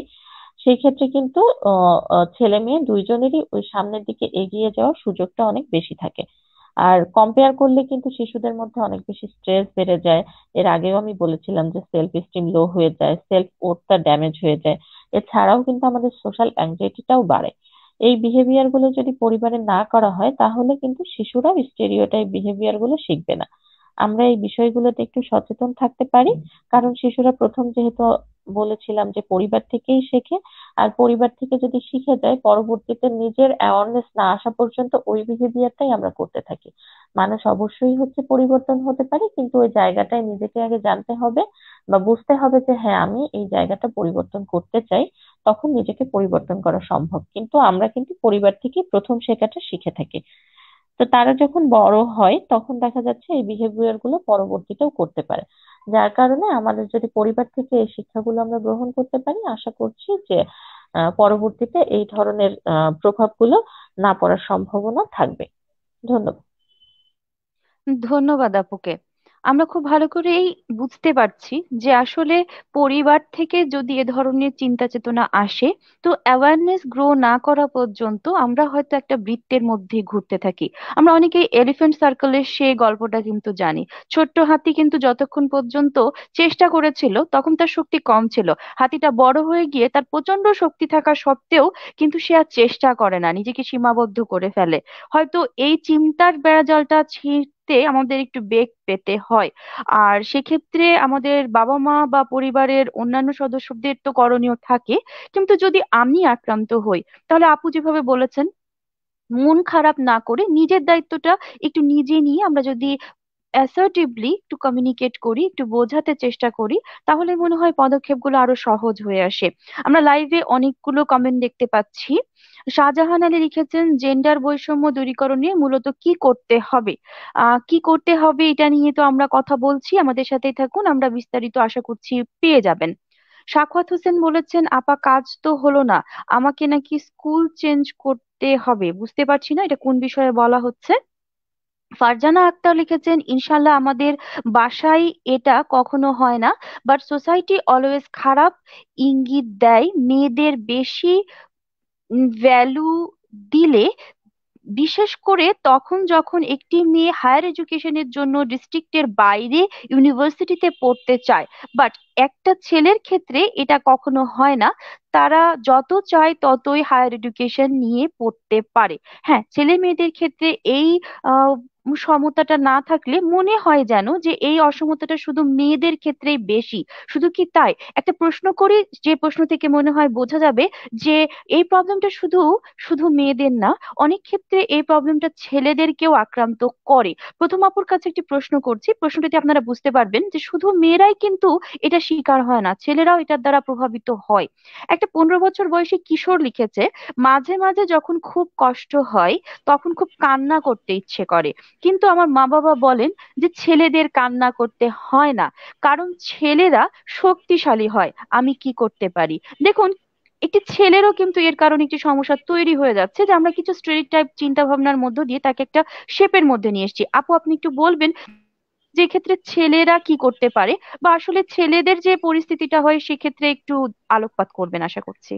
সেই ক্ষেত্রে কিন্তু ছেলে মেয়ে দুইজনেরই ওই সামনের দিকে এগিয়ে যাওয়ার সুযোগটা অনেক বেশি থাকে আর কম্পেয়ার করলে কিন্তু শিশুদের মধ্যে অনেক বেশি স্ট্রেস বেড়ে যায় এর আগেও আমি বলেছিলাম যে সেলফ স্টিম লো হয়ে যায় সেলফ ওরটা ড্যামেজ হয়ে যায় এছাড়াও কিন্তু আমাদের সোশ্যাল অ্যাংজাইটিটাও বাড়ে এই বিহেভিয়ার গুলো যদি পরিবারে না করা হয় তাহলে কিন্তু শিশুরা স্টেরিওটাইপ বিহেভিয়ার গুলো শিখবে না আমরা এই বিষয়গুলোতে একটু সচেতন থাকতে পারি কারণ শিশুরা প্রথম যেহেতু বলেছিলাম যে পরিবার থেকেই শেখে আর পরিবার থেকে যদি শিখে যায় পরবর্তীতে নিজের অ্যাওয়ারনেস না আসা পর্যন্ত ওই বিহেভিয়ারটাই আমরা করতে থাকি মানুষ অবশ্যই হচ্ছে পরিবর্তন হতে পারে কিন্তু ওই জায়গাটায় নিজেকে আগে জানতে হবে বা বুঝতে হবে যে হ্যাঁ আমি এই জায়গাটা পরিবর্তন করতে চাই তখন নিজেকে পরিবর্তন করা সম্ভব কিন্তু আমরা কিন্তু পরিবার থেকেই প্রথম শেখাটা শিখে থাকি তো তারা যখন বড় হয় তখন দেখা যাচ্ছে এই বিহেভিয়ার গুলো পরবর্তীতেও করতে পারে যার কারণে আমাদের যদি পরিবার থেকে এই শিক্ষাগুলো আমরা গ্রহণ করতে পারি আশা করছি যে পরবর্তীতে এই ধরনের প্রভাবগুলো না পড়ার সম্ভাবনা থাকবে ধন্যবাদ ধন্যবাদ আপুকে আমরা খুব ভালো করেই বুঝতে পারছি যে আসলে পরিবার থেকে যদি এ ধরনের চিন্তা চেতনা আসে তো অ্যাওয়ারনেস গ্রো না করা পর্যন্ত আমরা হয়তো একটা বৃত্তের মধ্যে ঘুরতে থাকি আমরা অনেকেই এলিফেন্ট সার্কেলের সেই গল্পটা কিন্তু জানি ছোট্ট হাতি কিন্তু যতক্ষণ পর্যন্ত চেষ্টা করেছিল তখন তার শক্তি কম ছিল হাতিটা বড় হয়ে গিয়ে তার প্রচন্ড শক্তি থাকা সত্ত্বেও কিন্তু সে আর চেষ্টা করে না নিজেকে সীমাবদ্ধ করে ফেলে হয়তো এই চিন্তার বেড়াজলটা করতে আমাদের একটু বেগ পেতে হয় আর সেক্ষেত্রে আমাদের বাবা মা বা পরিবারের অন্যান্য সদস্যদের তো করণীয় থাকে কিন্তু যদি আমি আক্রান্ত হই তাহলে আপু যেভাবে বলেছেন মন খারাপ না করে নিজের দায়িত্বটা একটু নিজে নিয়ে আমরা যদি অ্যাসার্টিভলি একটু কমিউনিকেট করি একটু বোঝাতে চেষ্টা করি তাহলে মনে হয় পদক্ষেপগুলো আরো সহজ হয়ে আসে আমরা লাইভে অনেকগুলো কমেন্ট দেখতে পাচ্ছি শাহজাহান আলী লিখেছেন জেন্ডার বৈষম্য দূরীকরণে মূলত কি করতে হবে আহ কি করতে হবে এটা নিয়ে তো আমরা কথা বলছি আমাদের সাথেই থাকুন আমরা বিস্তারিত আশা করছি পেয়ে যাবেন সাখাত হোসেন বলেছেন আপা কাজ তো হলো না আমাকে নাকি স্কুল চেঞ্জ করতে হবে বুঝতে পারছি না এটা কোন বিষয়ে বলা হচ্ছে ফারজানা আক্তার লিখেছেন ইনশাল্লাহ আমাদের বাসায় এটা কখনো হয় না বাট সোসাইটি অলওয়েজ খারাপ ইঙ্গিত দেয় মেয়েদের বেশি ভ্যালু দিলে বিশেষ করে তখন যখন একটি মেয়ে হায়ার এডুকেশনের জন্য ডিস্ট্রিক্টের বাইরে ইউনিভার্সিটিতে পড়তে চায় বাট একটা ছেলের ক্ষেত্রে এটা কখনো হয় না তারা যত চায় ততই হায়ার এডুকেশন নিয়ে পড়তে পারে হ্যাঁ ছেলে মেয়েদের ক্ষেত্রে এই সমতাটা না থাকলে মনে হয় যেন যে এই অসমতাটা শুধু মেয়েদের ক্ষেত্রেই বেশি শুধু কি তাই একটা প্রশ্ন করি যে প্রশ্ন থেকে মনে হয় বোঝা যাবে যে এই প্রবলেমটা শুধু শুধু মেয়েদের না অনেক ক্ষেত্রে এই প্রবলেমটা ছেলেদেরকেও আক্রান্ত করে প্রথম আপুর কাছে একটি প্রশ্ন করছি প্রশ্নটিতে আপনারা বুঝতে পারবেন যে শুধু মেয়েরাই কিন্তু এটা শিকার হয় না ছেলেরাও এটার দ্বারা প্রভাবিত হয় একটা পনেরো বছর বয়সী কিশোর লিখেছে মাঝে মাঝে যখন খুব কষ্ট হয় তখন খুব কান্না করতে ইচ্ছে করে কিন্তু আমার মা বাবা বলেন যে ছেলেদের কান্না করতে হয় না কারণ ছেলেরা শক্তিশালী হয় আমি কি করতে পারি দেখুন একটি ছেলেরও কিন্তু এর কারণে একটি সমস্যা তৈরি হয়ে যাচ্ছে যে আমরা কিছু স্ট্রেট টাইপ চিন্তা ভাবনার মধ্য দিয়ে তাকে একটা শেপের মধ্যে নিয়ে এসেছি আপু আপনি একটু বলবেন যে ক্ষেত্রে ছেলেরা কি করতে পারে বা আসলে ছেলেদের যে পরিস্থিতিটা হয় সেক্ষেত্রে একটু আলোকপাত করবেন আশা করছি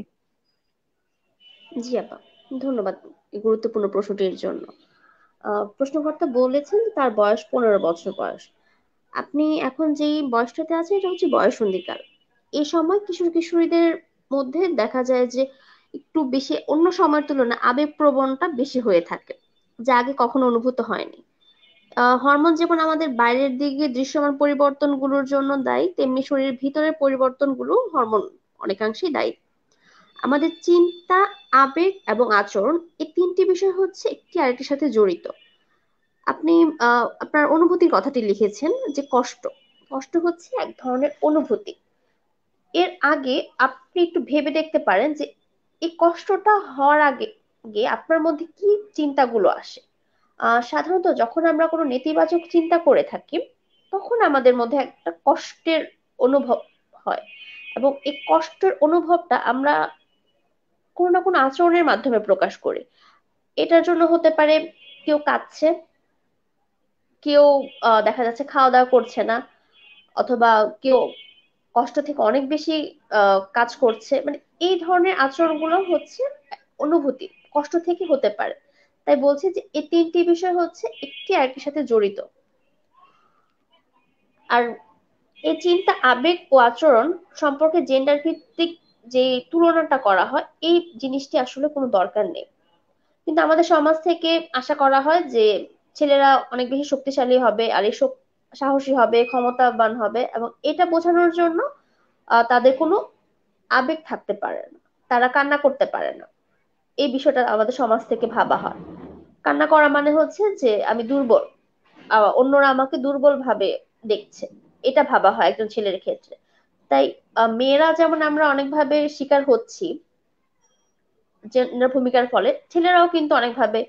জি আপা ধন্যবাদ গুরুত্বপূর্ণ প্রশ্নটির জন্য প্রশ্নকর্তা বলেছেন তার বয়স পনেরো বছর বয়স আপনি এখন যেই বয়সটাতে আছেন এটা হচ্ছে বয়স বয়সন্ধিকাল এই সময় কিশোর কিশোরীদের মধ্যে দেখা যায় যে একটু বেশি অন্য সময়ের তুলনায় আবেগ প্রবণটা বেশি হয়ে থাকে যা আগে কখনো অনুভূত হয়নি হরমোন যেমন আমাদের বাইরের দিকে দৃশ্যমান পরিবর্তনগুলোর জন্য দায়ী তেমনি শরীরের ভিতরের পরিবর্তনগুলো হরমোন অনেকাংশেই দায়ী আমাদের চিন্তা আবেগ এবং আচরণ এই তিনটি বিষয় হচ্ছে একটি আরেকটির সাথে জড়িত আপনি আপনার অনুভূতির কথাটি লিখেছেন যে কষ্ট কষ্ট হচ্ছে এক ধরনের অনুভূতি এর আগে আপনি একটু ভেবে দেখতে পারেন যে এই কষ্টটা হওয়ার আগে আগে আপনার মধ্যে কি চিন্তাগুলো আসে সাধারণত যখন আমরা কোনো নেতিবাচক চিন্তা করে থাকি তখন আমাদের মধ্যে একটা কষ্টের অনুভব হয় এবং এই কষ্টের অনুভবটা আমরা কোনো না কোনো আচরণের মাধ্যমে প্রকাশ করে এটার জন্য হতে পারে কেউ কাঁদছে কেউ দেখা যাচ্ছে খাওয়া দাওয়া করছে না অথবা কেউ কষ্ট থেকে অনেক বেশি কাজ করছে মানে এই ধরনের আচরণগুলো হচ্ছে অনুভূতি কষ্ট থেকে হতে পারে তাই বলছি যে এই তিনটি বিষয় হচ্ছে একটি আরেকটির সাথে জড়িত আর এই চিন্তা আবেগ ও আচরণ সম্পর্কে জেন্ডার ভিত্তিক যে তুলনাটা করা হয় এই জিনিসটি আসলে কোনো দরকার নেই কিন্তু আমাদের সমাজ থেকে আশা করা হয় যে ছেলেরা অনেক বেশি শক্তিশালী হবে আর এই সাহসী হবে ক্ষমতাবান হবে এবং এটা বোঝানোর জন্য তাদের কোনো আবেগ থাকতে পারে না তারা কান্না করতে পারে না এই বিষয়টা আমাদের সমাজ থেকে ভাবা হয় কান্না করা মানে হচ্ছে যে আমি দুর্বল অন্যরা আমাকে দুর্বল ভাবে দেখছে এটা ভাবা হয় একজন ছেলের ক্ষেত্রে তাই মেয়েরা যেমন আমরা অনেকভাবে শিকার হচ্ছি জেন্ডার ভূমিকার ফলে ছেলেরাও কিন্তু অনেকভাবে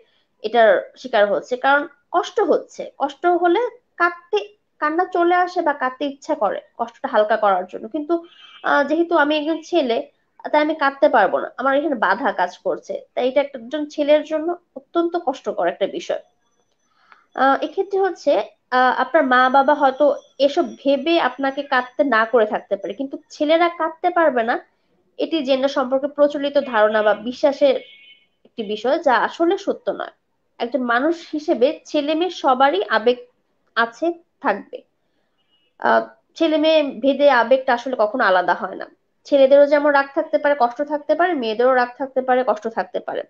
এটার শিকার হচ্ছে কারণ কষ্ট হচ্ছে কষ্ট হলে কাঁদতে কান্না চলে আসে বা কাঁদতে ইচ্ছা করে কষ্টটা হালকা করার জন্য কিন্তু যেহেতু আমি একজন ছেলে তাই আমি কাঁদতে পারবো না আমার এখানে বাধা কাজ করছে তাই এটা একজন ছেলের জন্য অত্যন্ত কষ্টকর একটা বিষয় এক্ষেত্রে হচ্ছে আপনার মা বাবা হয়তো এসব ভেবে আপনাকে কাঁদতে না করে থাকতে পারে কিন্তু ছেলেরা কাঁদতে পারবে না এটি জেন্ডার সম্পর্কে প্রচলিত ধারণা বা বিশ্বাসের একটি বিষয় যা আসলে সত্য নয় একজন মানুষ হিসেবে ছেলে মেয়ে সবারই আবেগ আছে থাকবে ছেলে মেয়ে ভেদে আবেগটা আসলে কখনো আলাদা হয় না ছেলেদেরও যেমন রাগ থাকতে পারে কষ্ট থাকতে পারে মেয়েদেরও রাগ থাকতে পারে কষ্ট থাকতে পারে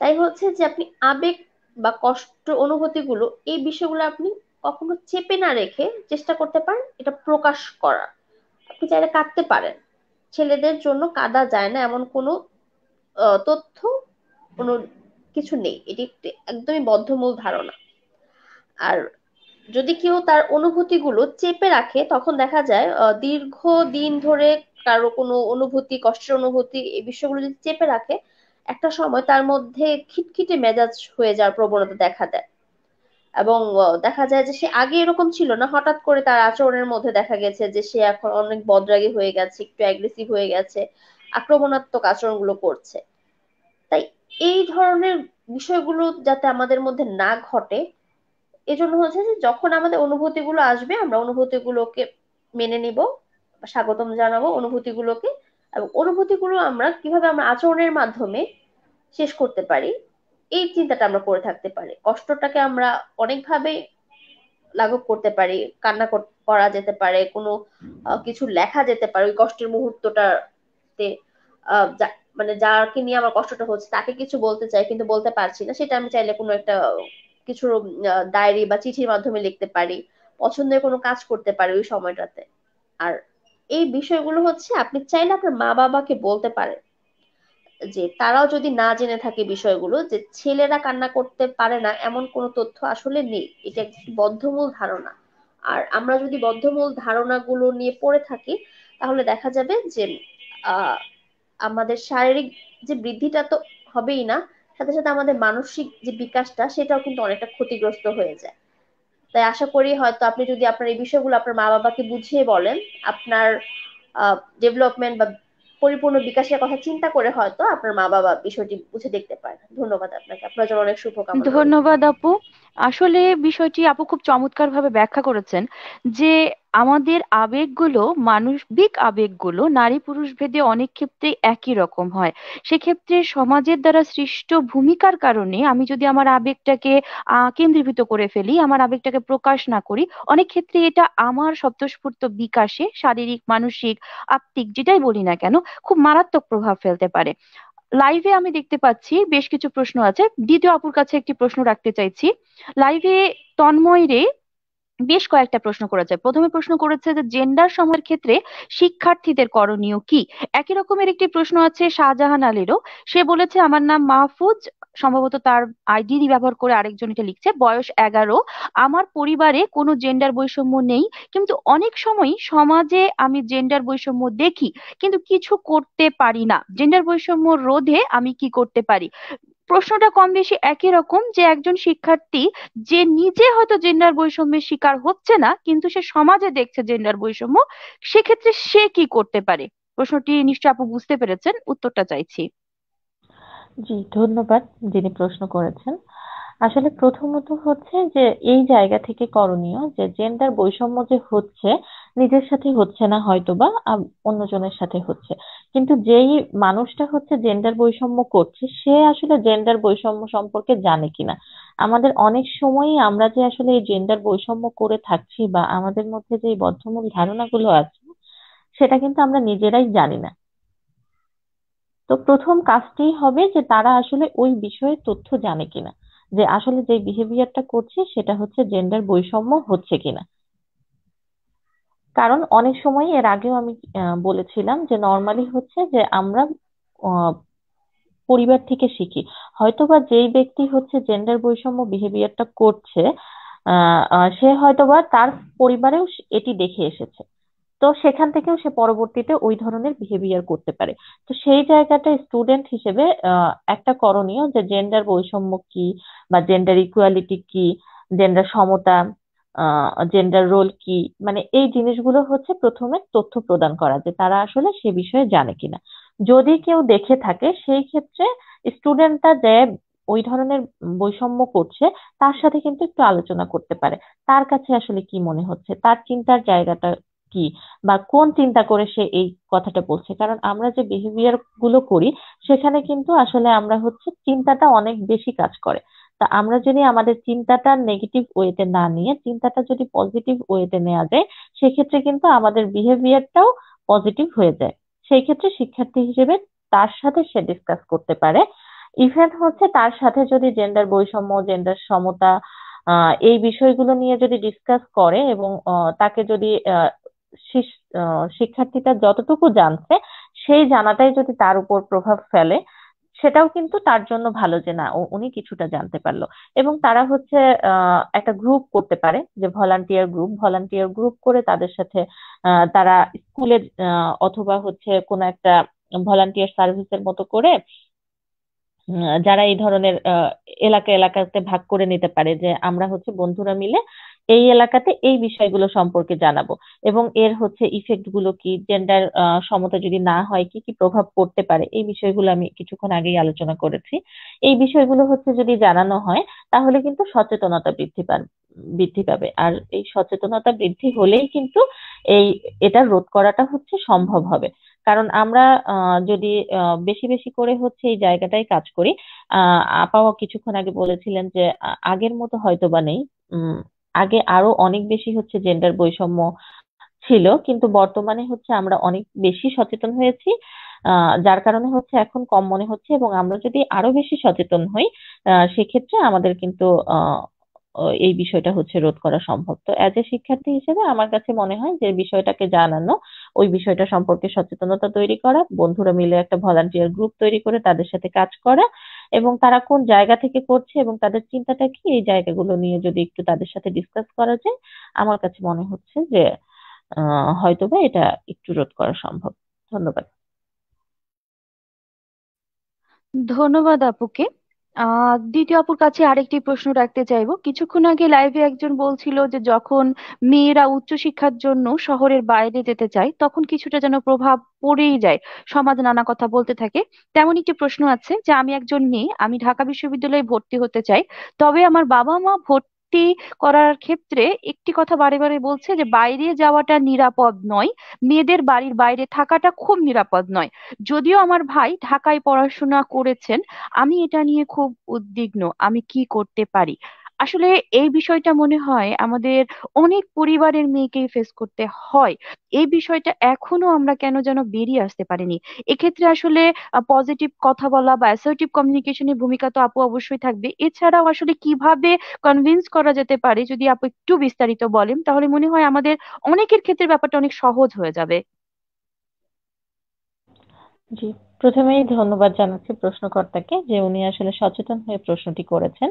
তাই হচ্ছে যে আপনি আবেগ বা কষ্ট অনুভূতিগুলো এই বিষয়গুলো আপনি কখনো চেপে না রেখে চেষ্টা করতে পারেন এটা প্রকাশ করার আপনি চাইলে কাঁদতে পারেন ছেলেদের জন্য কাঁদা যায় না এমন কোনো তথ্য কোনো কিছু নেই এটি একটি একদমই বদ্ধমূল ধারণা আর যদি কেউ তার অনুভূতিগুলো চেপে রাখে তখন দেখা যায় দীর্ঘ দিন ধরে কারো কোনো অনুভূতি কষ্টের অনুভূতি এই বিষয়গুলো যদি চেপে রাখে একটা সময় তার মধ্যে খিটখিটে মেজাজ হয়ে যাওয়ার প্রবণতা দেখা দেয় এবং দেখা যায় যে সে আগে এরকম ছিল না হঠাৎ করে তার আচরণের মধ্যে দেখা গেছে যে সে এখন অনেক বদরাগী হয়ে গেছে একটু অ্যাগ্রেসিভ হয়ে গেছে আক্রমণাত্মক আচরণগুলো করছে তাই এই ধরনের বিষয়গুলো যাতে আমাদের মধ্যে না ঘটে এজন্য হচ্ছে যে যখন আমাদের অনুভূতিগুলো আসবে আমরা অনুভূতিগুলোকে মেনে নিব স্বাগতম জানাবো অনুভূতিগুলোকে এবং অনুভূতিগুলো আমরা কিভাবে আমরা আচরণের মাধ্যমে শেষ করতে পারি এই চিন্তাটা আমরা করে থাকতে পারি কষ্টটাকে আমরা অনেকভাবে লাঘব করতে পারি কান্না করা যেতে পারে কোনো কিছু লেখা যেতে পারে ওই কষ্টের মুহূর্তটাতে মানে যাকে নিয়ে আমার কষ্টটা হচ্ছে তাকে কিছু বলতে চাই কিন্তু বলতে পারছি না সেটা আমি চাইলে কোনো একটা কিছু ডায়েরি বা চিঠির মাধ্যমে লিখতে পারি পছন্দের কোনো কাজ করতে পারি ওই সময়টাতে আর এই বিষয়গুলো হচ্ছে আপনি চাইলে আপনার মা বাবাকে বলতে পারেন যে তারাও যদি না জেনে থাকে বিষয়গুলো যে ছেলেরা কান্না করতে পারে না এমন কোনো তথ্য আসলে নেই এটা একটি বদ্ধমূল ধারণা আর আমরা যদি বদ্ধমূল ধারণাগুলো নিয়ে পড়ে থাকি তাহলে দেখা যাবে যে আমাদের শারীরিক যে বৃদ্ধিটা তো হবেই না সাথে সাথে আমাদের মানসিক যে বিকাশটা সেটাও কিন্তু অনেকটা ক্ষতিগ্রস্ত হয়ে যায় তাই আশা করি হয়তো আপনি যদি আপনার এই বিষয়গুলো আপনার মা বাবাকে বুঝিয়ে বলেন আপনার ডেভেলপমেন্ট বা পরিপূর্ণ বিকাশের কথা চিন্তা করে হয়তো আপনার মা বাবা বিষয়টি বুঝে দেখতে পারে ধন্যবাদ আপনাকে আপনার জন্য অনেক শুভকামনা ধন্যবাদ আপু আসলে বিষয়টি আপু খুব চমৎকার ভাবে ব্যাখ্যা করেছেন যে আমাদের আবেগগুলো মানবিক আবেগগুলো নারী পুরুষ ভেদে অনেক ক্ষেত্রে একই রকম হয় সেক্ষেত্রে সমাজের দ্বারা সৃষ্ট ভূমিকার কারণে আমি যদি আমার আবেগটাকে কেন্দ্রীভূত করে ফেলি আমার আবেগটাকে প্রকাশ না করি অনেক ক্ষেত্রে এটা আমার স্বতঃস্ফূর্ত বিকাশে শারীরিক মানসিক আত্মিক যেটাই বলি না কেন খুব মারাত্মক প্রভাব ফেলতে পারে লাইভে আমি দেখতে পাচ্ছি বেশ কিছু প্রশ্ন আছে দ্বিতীয় আপুর কাছে একটি প্রশ্ন রাখতে চাইছি লাইভে তন্ময় রে বেশ কয়েকটা প্রশ্ন করেছে প্রথমে প্রশ্ন করেছে যে জেন্ডার সময়ের ক্ষেত্রে শিক্ষার্থীদের করণীয় কি একই রকমের একটি প্রশ্ন আছে শাহজাহান আলীরও সে বলেছে আমার নাম মাহফুজ সম্ভবত তার আইডি ব্যবহার করে আরেকজন এটা লিখছে বয়স এগারো আমার পরিবারে কোনো জেন্ডার বৈষম্য নেই কিন্তু অনেক সময় সমাজে আমি জেন্ডার বৈষম্য দেখি কিন্তু কিছু করতে পারি না জেন্ডার বৈষম্য রোধে আমি কি করতে পারি প্রশ্নটা কম বেশি একই রকম যে একজন শিক্ষার্থী যে নিজে হয়তো জেন্ডার বৈষম্যের শিকার হচ্ছে না কিন্তু সে সমাজে দেখছে জেন্ডার বৈষম্য সেক্ষেত্রে সে কি করতে পারে প্রশ্নটি নিশ্চয় আপু বুঝতে পেরেছেন উত্তরটা চাইছি জি ধন্যবাদ যিনি প্রশ্ন করেছেন। আসলে প্রথমত হচ্ছে যে এই জায়গা থেকে করণীয় যে জেন্ডার বৈষম্য যে হচ্ছে নিজের সাথে হচ্ছে না হয়তোবা আম অন্যজনের সাথে হচ্ছে। কিন্তু যেই মানুষটা হচ্ছে জেন্ডার বৈষম্য করছে সে আসলে জেন্ডার বৈষম্য সম্পর্কে জানে কিনা। আমাদের অনেক সময়ই আমরা যে আসলে এই জেন্ডার বৈষম্য করে থাকছি বা আমাদের মধ্যে যে বদ্ধমূল ধারণাগুলো আছে সেটা কিন্তু আমরা নিজেরাই জানি না। তো প্রথম কাজটি হবে যে তারা আসলে ওই বিষয়ে তথ্য জানে কিনা যে আসলে যে বিহেভিয়ারটা করছে সেটা হচ্ছে জেন্ডার বৈষম্য হচ্ছে কিনা কারণ অনেক সময় এর আগেও আমি বলেছিলাম যে নর্মালি হচ্ছে যে আমরা পরিবার থেকে শিখি হয়তোবা যেই ব্যক্তি হচ্ছে জেন্ডার বৈষম্য বিহেভিয়ারটা করছে সে হয়তোবা তার পরিবারেও এটি দেখে এসেছে তো সেখান থেকেও সে পরবর্তীতে ওই ধরনের বিহেভিয়ার করতে পারে তো সেই জায়গাটা স্টুডেন্ট হিসেবে একটা করণীয় যে জেন্ডার বৈষম্য কি বা জেন্ডার ইকুয়ালিটি কি জেন্ডার সমতা জেন্ডার রোল কি মানে এই জিনিসগুলো হচ্ছে প্রথমে তথ্য প্রদান করা যে তারা আসলে সে বিষয়ে জানে কিনা যদি কেউ দেখে থাকে সেই ক্ষেত্রে স্টুডেন্টটা যে ওই ধরনের বৈষম্য করছে তার সাথে কিন্তু একটু আলোচনা করতে পারে তার কাছে আসলে কি মনে হচ্ছে তার চিন্তার জায়গাটা কি বা কোন চিন্তা করে সে এই কথাটা বলছে কারণ আমরা যে বিহেভিয়ার গুলো করি সেখানে কিন্তু আসলে আমরা হচ্ছে চিন্তাটা অনেক বেশি কাজ করে তা আমরা যদি আমাদের চিন্তাটা নেগেটিভ ওয়েতে না নিয়ে চিন্তাটা যদি পজিটিভ ওয়েতে নেওয়া যায় সেক্ষেত্রে কিন্তু আমাদের বিহেভিয়ারটাও পজিটিভ হয়ে যায় সেই ক্ষেত্রে শিক্ষার্থী হিসেবে তার সাথে সে ডিসকাস করতে পারে ইভেন হচ্ছে তার সাথে যদি জেন্ডার বৈষম্য জেন্ডার সমতা এই বিষয়গুলো নিয়ে যদি ডিসকাস করে এবং তাকে যদি শিক্ষার্থীটা যতটুকু জানছে সেই জানাটাই যদি তার উপর প্রভাব ফেলে সেটাও কিন্তু তার জন্য ভালো যে না উনি কিছুটা জানতে পারলো এবং তারা হচ্ছে একটা গ্রুপ করতে পারে যে ভলান্টিয়ার গ্রুপ ভলান্টিয়ার গ্রুপ করে তাদের সাথে তারা স্কুলে অথবা হচ্ছে কোনো একটা ভলান্টিয়ার সার্ভিসের মতো করে যারা এই ধরনের এলাকা এলাকাতে ভাগ করে নিতে পারে যে আমরা হচ্ছে বন্ধুরা মিলে এই এলাকাতে এই বিষয়গুলো সম্পর্কে জানাবো এবং এর হচ্ছে ইফেক্ট গুলো কি জেন্ডার সমতা যদি না হয় কি কি প্রভাব পড়তে পারে এই বিষয়গুলো আমি কিছুক্ষণ আগেই আলোচনা করেছি এই বিষয়গুলো হচ্ছে যদি জানানো হয় তাহলে কিন্তু সচেতনতা বৃদ্ধি পান বৃদ্ধি পাবে আর এই সচেতনতা বৃদ্ধি হলেই কিন্তু এই এটা রোধ করাটা হচ্ছে সম্ভব হবে কারণ আমরা যদি বেশি বেশি করে হচ্ছে এই জায়গাটাই কাজ করি আহ আপাও কিছুক্ষণ আগে বলেছিলেন যে আগের মতো হয়তো বা নেই আগে আরো অনেক বেশি হচ্ছে জেন্ডার বৈষম্য ছিল কিন্তু বর্তমানে হচ্ছে আমরা অনেক বেশি সচেতন হয়েছি যার কারণে হচ্ছে এখন কম মনে হচ্ছে এবং আমরা যদি আরো বেশি সচেতন হই সেক্ষেত্রে আমাদের কিন্তু এই বিষয়টা হচ্ছে রোধ করা সম্ভব তো অ্যাজ এ শিক্ষার্থী হিসেবে আমার কাছে মনে হয় যে বিষয়টাকে জানানো ওই বিষয়টা সম্পর্কে সচেতনতা তৈরি করা বন্ধুরা মিলে একটা ভলান্টিয়ার গ্রুপ তৈরি করে তাদের সাথে কাজ করা এবং তারা কোন জায়গা থেকে করছে এবং তাদের চিন্তাটা কি এই জায়গাগুলো নিয়ে যদি একটু তাদের সাথে ডিসকাস করা যায় আমার কাছে মনে হচ্ছে যে হয়তোবা এটা একটু রোধ করা সম্ভব ধন্যবাদ ধন্যবাদ আপুকে আহ দ্বিতীয় আপুর কাছে আরেকটি প্রশ্ন রাখতে চাইবো কিছুক্ষণ আগে লাইভে একজন বলছিল যে যখন মেয়েরা উচ্চশিক্ষার জন্য শহরের বাইরে যেতে চায় তখন কিছুটা যেন প্রভাব পড়েই যায় সমাজ নানা কথা বলতে থাকে তেমন একটি প্রশ্ন আছে যে আমি একজন মেয়ে আমি ঢাকা বিশ্ববিদ্যালয়ে ভর্তি হতে চাই তবে আমার বাবা মা ভর্তি ভর্তি করার ক্ষেত্রে একটি কথা বারে বারে বলছে যে বাইরে যাওয়াটা নিরাপদ নয় মেয়েদের বাড়ির বাইরে থাকাটা খুব নিরাপদ নয় যদিও আমার ভাই ঢাকায় পড়াশোনা করেছেন আমি এটা নিয়ে খুব উদ্বিগ্ন আমি কি করতে পারি আসলে এই বিষয়টা মনে হয় আমাদের অনেক পরিবারের মেয়েকেই ফেস করতে হয় এই বিষয়টা এখনো আমরা কেন যেন বেরিয়ে আসতে পারিনি এক্ষেত্রে আসলে পজিটিভ কথা বলা বা অ্যাসার্টিভ কমিউনিকেশনের ভূমিকা তো আপু অবশ্যই থাকবে এছাড়াও আসলে কিভাবে কনভিন্স করা যেতে পারে যদি আপু একটু বিস্তারিত বলেন তাহলে মনে হয় আমাদের অনেকের ক্ষেত্রে ব্যাপারটা অনেক সহজ হয়ে যাবে জি প্রথমেই ধন্যবাদ জানাচ্ছি প্রশ্নকর্তাকে যে উনি আসলে সচেতন হয়ে প্রশ্নটি করেছেন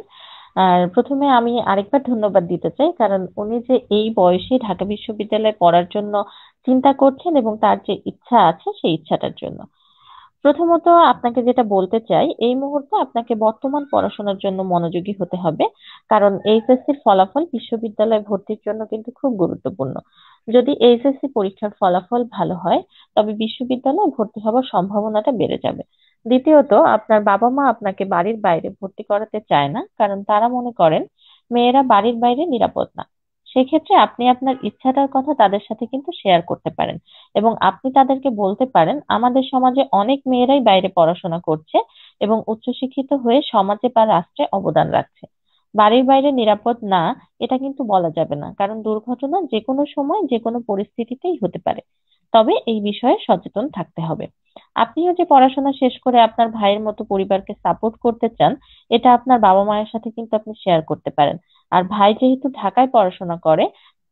আর প্রথমে আমি আরেকবার ধন্যবাদ দিতে চাই কারণ উনি যে এই বয়সে ঢাকা বিশ্ববিদ্যালয়ে পড়ার জন্য চিন্তা করছেন এবং তার যে ইচ্ছা আছে সেই ইচ্ছাটার জন্য প্রথমত আপনাকে যেটা বলতে চাই এই মুহূর্তে আপনাকে বর্তমান পড়াশোনার জন্য মনোযোগী হতে হবে কারণ এইচএসসি ফলাফল বিশ্ববিদ্যালয়ে ভর্তির জন্য কিন্তু খুব গুরুত্বপূর্ণ যদি এইচএসসি পরীক্ষার ফলাফল ভালো হয় তবে বিশ্ববিদ্যালয়ে ভর্তি হওয়ার সম্ভাবনাটা বেড়ে যাবে দ্বিতীয়ত আপনার বাবা মা আপনাকে বাড়ির বাইরে ভর্তি করাতে চায় না কারণ তারা মনে করেন মেয়েরা বাড়ির বাইরে নিরাপদ না সেক্ষেত্রে আপনি আপনার ইচ্ছাটার কথা তাদের সাথে কিন্তু শেয়ার করতে পারেন এবং আপনি তাদেরকে বলতে পারেন আমাদের সমাজে অনেক মেয়েরাই বাইরে পড়াশোনা করছে এবং উচ্চশিক্ষিত হয়ে সমাজে বা রাষ্ট্রে অবদান রাখছে বাড়ির বাইরে নিরাপদ না এটা কিন্তু বলা যাবে না কারণ দুর্ঘটনা যে কোনো সময় যে কোনো পরিস্থিতিতেই হতে পারে তবে এই বিষয়ে সচেতন থাকতে হবে আপনিও যে পড়াশোনা শেষ করে আপনার ভাইয়ের মতো পরিবারকে সাপোর্ট করতে চান এটা আপনার বাবা মায়ের সাথে কিন্তু আপনি শেয়ার করতে পারেন আর ভাই যেহেতু ঢাকায় পড়াশোনা করে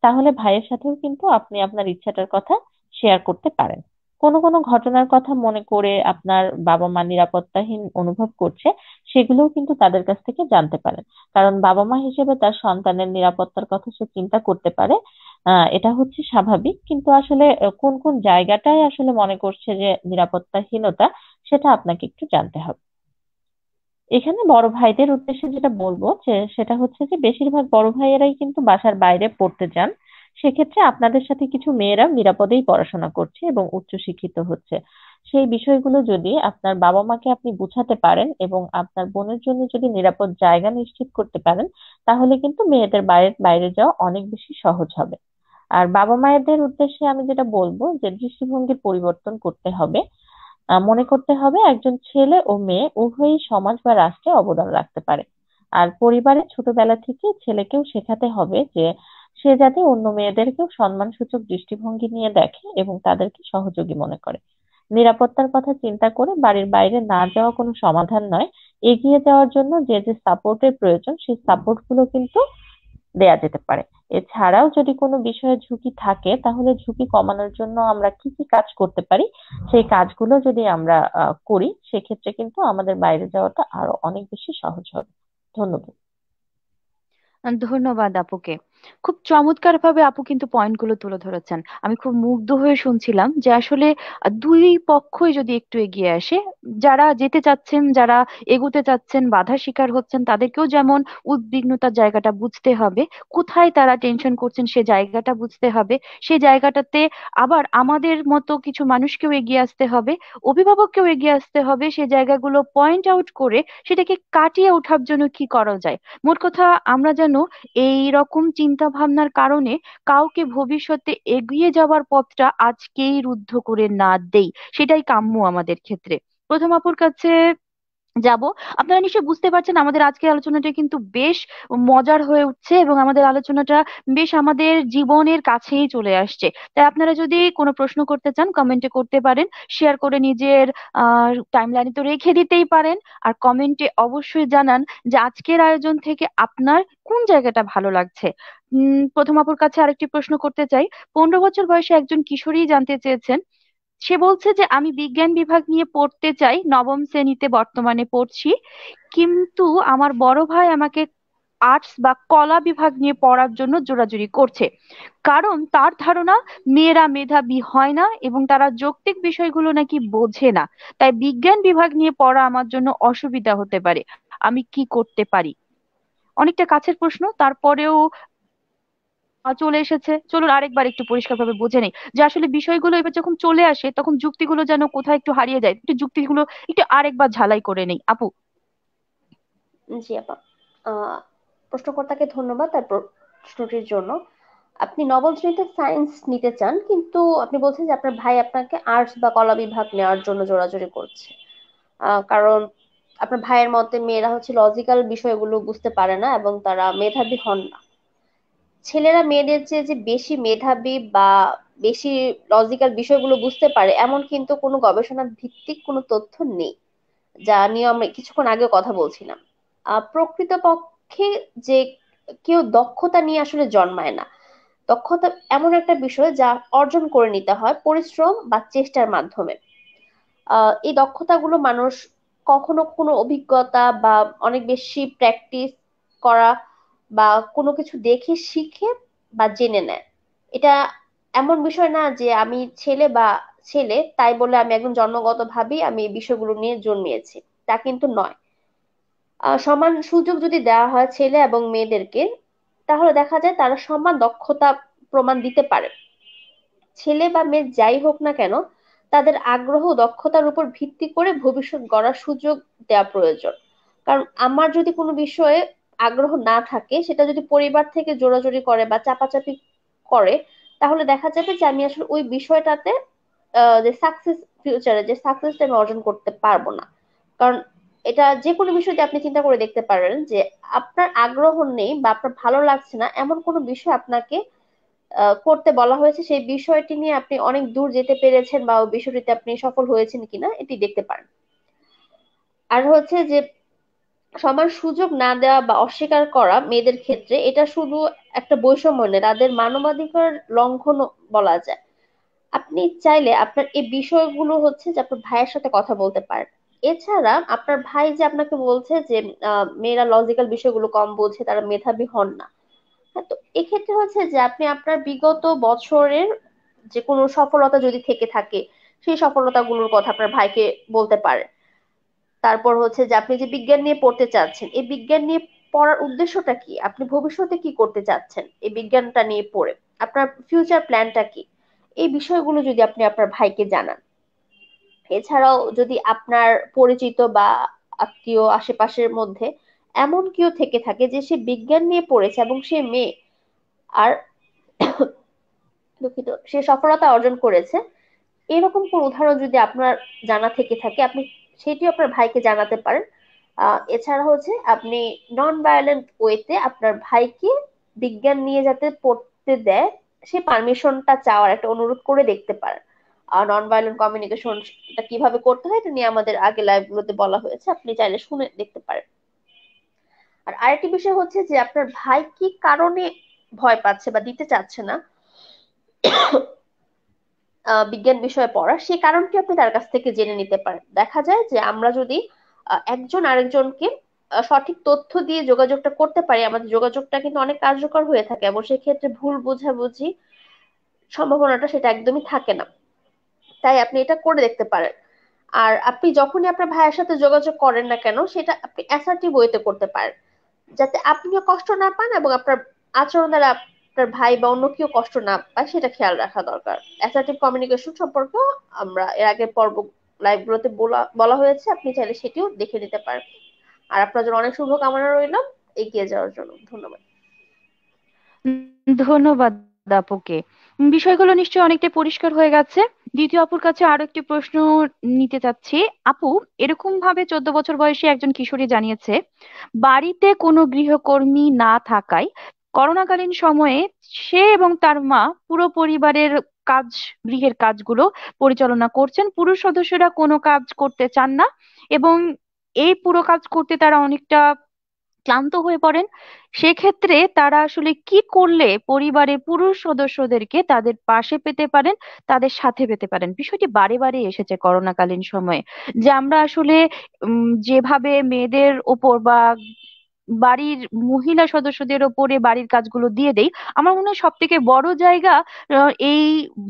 তাহলে ভাইয়ের সাথেও কিন্তু আপনি আপনার ইচ্ছাটার কথা শেয়ার করতে পারেন কোনো কোনো ঘটনার কথা মনে করে আপনার বাবা মা নিরাপত্তাহীন অনুভব করছে সেগুলোও কিন্তু তাদের কাছ থেকে জানতে পারেন কারণ বাবা মা হিসেবে তার সন্তানের নিরাপত্তার কথা সে চিন্তা করতে পারে এটা হচ্ছে স্বাভাবিক কিন্তু আসলে কোন কোন জায়গাটায় আসলে মনে করছে যে নিরাপত্তাহীনতা সেটা আপনাকে একটু জানতে হবে এখানে বড় ভাইদের উদ্দেশ্যে যেটা বলবো যে সেটা হচ্ছে যে বেশিরভাগ বড় ভাইয়েরাই কিন্তু বাসার বাইরে পড়তে যান সেক্ষেত্রে আপনাদের সাথে কিছু মেয়েরা নিরাপদেই পড়াশোনা করছে এবং উচ্চশিক্ষিত হচ্ছে সেই বিষয়গুলো যদি আপনার বাবা মাকে আপনি বুঝাতে পারেন এবং আপনার বোনের জন্য যদি নিরাপদ জায়গা নিশ্চিত করতে পারেন তাহলে কিন্তু মেয়েদের বাইরে বাইরে যাওয়া অনেক বেশি সহজ হবে আর বাবা মায়েদের উদ্দেশ্যে আমি যেটা বলবো যে দৃষ্টিভঙ্গির পরিবর্তন করতে হবে মনে করতে হবে একজন ছেলে ও মেয়ে উভয়ই সমাজ বা রাষ্ট্রে অবদান রাখতে পারে আর পরিবারে ছোটবেলা থেকে ছেলেকেও শেখাতে হবে যে সে যাতে অন্য মেয়েদেরকেও সম্মানসূচক দৃষ্টিভঙ্গি নিয়ে দেখে এবং তাদেরকে সহযোগী মনে করে নিরাপত্তার কথা চিন্তা করে বাড়ির বাইরে না যাওয়া কোনো সমাধান নয় এগিয়ে যাওয়ার জন্য যে যে সাপোর্টের প্রয়োজন সেই সাপোর্ট গুলো কিন্তু দেয়া যেতে পারে এছাড়াও যদি কোনো বিষয়ে ঝুঁকি থাকে তাহলে ঝুঁকি কমানোর জন্য আমরা কি কি কাজ করতে পারি সেই কাজগুলো যদি আমরা করি সেক্ষেত্রে কিন্তু আমাদের বাইরে যাওয়াটা আরো অনেক বেশি সহজ হবে ধন্যবাদ ধন্যবাদ আপুকে খুব চমৎকার ভাবে আপু কিন্তু পয়েন্ট গুলো তুলে ধরেছেন আমি খুব মুগ্ধ হয়ে শুনছিলাম যে আসলে দুই পক্ষই যদি একটু এগিয়ে আসে যারা যেতে চাচ্ছেন যারা এগোতে চাচ্ছেন বাধা শিকার হচ্ছেন তাদেরকেও যেমন উদ্বিগ্নতার জায়গাটা বুঝতে হবে কোথায় তারা টেনশন করছেন সে জায়গাটা বুঝতে হবে সে জায়গাটাতে আবার আমাদের মতো কিছু মানুষকেও এগিয়ে আসতে হবে অভিভাবককেও এগিয়ে আসতে হবে সে জায়গাগুলো পয়েন্ট আউট করে সেটাকে কাটিয়ে ওঠার জন্য কি করা যায় মোট কথা আমরা যেন এই রকম চিন্তা চিন্তা ভাবনার কারণে কাউকে ভবিষ্যতে এগিয়ে যাওয়ার পথটা আজকেই রুদ্ধ করে না দেই সেটাই কাম্য আমাদের ক্ষেত্রে। প্রথম আপুর কাছে যাব আপনারা নিশ্চয়ই বুঝতে পারছেন আমাদের আজকের আলোচনাটা কিন্তু বেশ মজার হয়ে উঠছে এবং আমাদের আলোচনাটা বেশ আমাদের জীবনের কাছেই চলে আসছে তাই আপনারা যদি কোনো প্রশ্ন করতে চান কমেন্টে করতে পারেন শেয়ার করে নিজের টাইম লাইনে তো রেখে দিতেই পারেন আর কমেন্টে অবশ্যই জানান যে আজকের আয়োজন থেকে আপনার কোন জায়গাটা ভালো লাগছে উম প্রথম আপুর কাছে আরেকটি প্রশ্ন করতে চাই পনেরো বছর বয়সে একজন কিশোরী জানতে চেয়েছেন সে বলছে যে আমি বিজ্ঞান বিভাগ নিয়ে পড়তে চাই নবম শ্রেণীতে বর্তমানে পড়ছি কিন্তু আমার বড় ভাই আমাকে আর্টস বা কলা বিভাগ নিয়ে পড়ার জন্য জোরাজুরি করছে কারণ তার ধারণা মেয়েরা মেধাবী হয় না এবং তারা যৌক্তিক বিষয়গুলো নাকি বোঝে না তাই বিজ্ঞান বিভাগ নিয়ে পড়া আমার জন্য অসুবিধা হতে পারে আমি কি করতে পারি অনেকটা কাছের প্রশ্ন তারপরেও চলে এসেছে চলুন আরেকবার একটু পরিষ্কারভাবে বুঝে নেই যে আসলে বিষয়গুলো এবার যখন চলে আসে তখন যুক্তিগুলো যেন কোথায় একটু হারিয়ে যায় একটু যুক্তিগুলো একটু আরেকবার ঝালাই করে নেই আপু জি আপা প্রশ্নকর্তাকে ধন্যবাদ তার প্রশ্নটির জন্য আপনি নবম শ্রেণীতে সায়েন্স নিতে চান কিন্তু আপনি বলছেন যে আপনার ভাই আপনাকে আর্টস বা কলা বিভাগ নেওয়ার জন্য জোরাজোরি করছে কারণ আপনার ভাইয়ের মতে মেয়েরা হচ্ছে লজিক্যাল বিষয়গুলো বুঝতে পারে না এবং তারা মেধাবী হন না ছেলেরা মেয়েদের চেয়ে যে বেশি মেধাবী বা বেশি লজিক্যাল বিষয়গুলো বুঝতে পারে এমন কিন্তু কোনো গবেষণা ভিত্তিক কোনো তথ্য নেই যা নিয়ে আমরা কিছুক্ষণ আগে কথা বলছিলাম প্রকৃতপক্ষে যে কেউ দক্ষতা নিয়ে আসলে জন্মায় না দক্ষতা এমন একটা বিষয় যা অর্জন করে নিতে হয় পরিশ্রম বা চেষ্টার মাধ্যমে এই দক্ষতাগুলো মানুষ কখনো কোনো অভিজ্ঞতা বা অনেক বেশি প্র্যাকটিস করা বা কোনো কিছু দেখে শিখে বা জেনে নেয় এটা এমন বিষয় না যে আমি ছেলে বা ছেলে তাই বলে আমি একদম জন্মগতভাবেই আমি এই বিষয়গুলো নিয়ে জন্মিয়েছি তা কিন্তু নয় সমান সুযোগ যদি দেওয়া হয় ছেলে এবং মেয়েদেরকে তাহলে দেখা যায় তারা সমান দক্ষতা প্রমাণ দিতে পারে ছেলে বা মেয়ে যাই হোক না কেন তাদের আগ্রহ দক্ষতার উপর ভিত্তি করে ভবিষ্যৎ গড়ার সুযোগ দেওয়া প্রয়োজন কারণ আমার যদি কোনো বিষয়ে আগ্রহ না থাকে সেটা যদি পরিবার থেকে জোরাজোরি করে বা চাপাচাপি করে তাহলে দেখা যাবে যে আমি আসলে ওই বিষয়টাতে যে সাকসেস ফিউচারে যে সাকসেসটা আমি অর্জন করতে পারবো না কারণ এটা যে কোনো বিষয়টি আপনি চিন্তা করে দেখতে পারেন যে আপনার আগ্রহ নেই বা আপনার ভালো লাগছে না এমন কোনো বিষয় আপনাকে করতে বলা হয়েছে সেই বিষয়টি নিয়ে আপনি অনেক দূর যেতে পেরেছেন বা ওই বিষয়টিতে আপনি সফল হয়েছেন কিনা এটি দেখতে পারেন আর হচ্ছে যে সমান সুযোগ না দেওয়া বা অস্বীকার করা মেয়েদের ক্ষেত্রে এটা শুধু একটা বৈষম্য নয় তাদের মানবাধিকার লঙ্ঘন বলা যায় আপনি চাইলে আপনার এই বিষয়গুলো হচ্ছে যে আপনার ভাইয়ের সাথে কথা বলতে পারেন এছাড়া আপনার ভাই যে আপনাকে বলছে যে মেয়েরা লজিক্যাল বিষয়গুলো কম বলছে তারা মেধাবী হন না হ্যাঁ, তো এক্ষেত্রে হচ্ছে যে আপনি আপনার বিগত বছরের যে কোনো সফলতা যদি থেকে থাকে সেই সফলতাগুলোর কথা আপনার ভাইকে বলতে পারেন তারপর হচ্ছে যে আপনি যে বিজ্ঞান নিয়ে পড়তে চাচ্ছেন এই বিজ্ঞান নিয়ে পড়ার উদ্দেশ্যটা কি আপনি ভবিষ্যতে কি করতে চাচ্ছেন এই বিজ্ঞানটা নিয়ে পড়ে আপনার ফিউচার প্ল্যানটা কি এই বিষয়গুলো যদি আপনি আপনার ভাইকে জানান এছাড়াও যদি আপনার পরিচিত বা আত্মীয় আশেপাশের মধ্যে এমন কেউ থেকে থাকে যে সে বিজ্ঞান নিয়ে পড়েছে এবং সে মেয়ে আর দুঃখিত সে সফলতা অর্জন করেছে এরকম কোন উদাহরণ যদি আপনার জানা থেকে থাকে আপনি সেটিও আপনার ভাইকে জানাতে পারেন এছাড়া হচ্ছে আপনি নন ভায়োলেন্ট ওয়েতে আপনার ভাইকে বিজ্ঞান নিয়ে যাতে পড়তে দেয় সে পারমিশনটা চাওয়ার একটা অনুরোধ করে দেখতে পারেন আর নন ভায়োলেন্ট কমিউনিকেশন টা কিভাবে করতে হয় এটা নিয়ে আমাদের আগে লাইভগুলোতে বলা হয়েছে আপনি চাইলে শুনে দেখতে পারেন আর আরেকটি বিষয় হচ্ছে যে আপনার ভাই কি কারণে ভয় পাচ্ছে বা দিতে চাচ্ছে না বিজ্ঞান বিষয়ে পড়া সেই কারণটি আপনি তার কাছ থেকে জেনে নিতে পারেন দেখা যায় যে আমরা যদি একজন আরেকজনকে সঠিক তথ্য দিয়ে যোগাযোগটা করতে পারি আমাদের যোগাযোগটা কিন্তু অনেক কার্যকর হয়ে থাকে এবং সেক্ষেত্রে ভুল বোঝাবুঝি সম্ভাবনাটা সেটা একদমই থাকে না তাই আপনি এটা করে দেখতে পারেন আর আপনি যখনই আপনার ভাইয়ের সাথে যোগাযোগ করেন না কেন সেটা আপনি অ্যাসার্টিভ ওয়েতে করতে পারেন যাতে আপনিও কষ্ট না পান এবং আপনার আচরণ দ্বারা তার ভাই বা অন্য কেউ কষ্ট না পায় সেটা খেয়াল রাখা দরকার অ্যাসার্টিভ কমিউনিকেশন সম্পর্কে আমরা এর আগের পর্ব লাইভগুলোতে বলা বলা হয়েছে আপনি চাইলে সেটিও দেখে নিতে পারেন আর আপনার জন্য অনেক শুভকামনা রইল এগিয়ে যাওয়ার জন্য ধন্যবাদ ধন্যবাদ দাপুকে বিষয়গুলো নিশ্চয়ই অনেকটা পরিষ্কার হয়ে গেছে দ্বিতীয় আপুর কাছে আরো একটি প্রশ্ন নিতে চাচ্ছি আপু এরকম ভাবে চোদ্দ বছর বয়সী একজন কিশোরী জানিয়েছে বাড়িতে কোনো গৃহকর্মী না থাকায় করোনাকালীন সময়ে সে এবং তার মা পুরো পরিবারের কাজ গৃহের কাজগুলো পরিচালনা করছেন পুরুষ সদস্যরা কোনো কাজ করতে চান না এবং এই পুরো কাজ করতে তারা অনেকটা ক্লান্ত হয়ে পড়েন সেক্ষেত্রে তারা আসলে কি করলে পরিবারে পুরুষ সদস্যদেরকে তাদের পাশে পেতে পারেন তাদের সাথে পেতে পারেন বিষয়টি বারে বারে এসেছে করোনাকালীন সময়ে যে আমরা আসলে যেভাবে মেয়েদের ওপর বা বাড়ির মহিলা সদস্যদের ওপরে বাড়ির কাজগুলো দিয়ে দেই আমার মনে হয় সব থেকে বড় জায়গা এই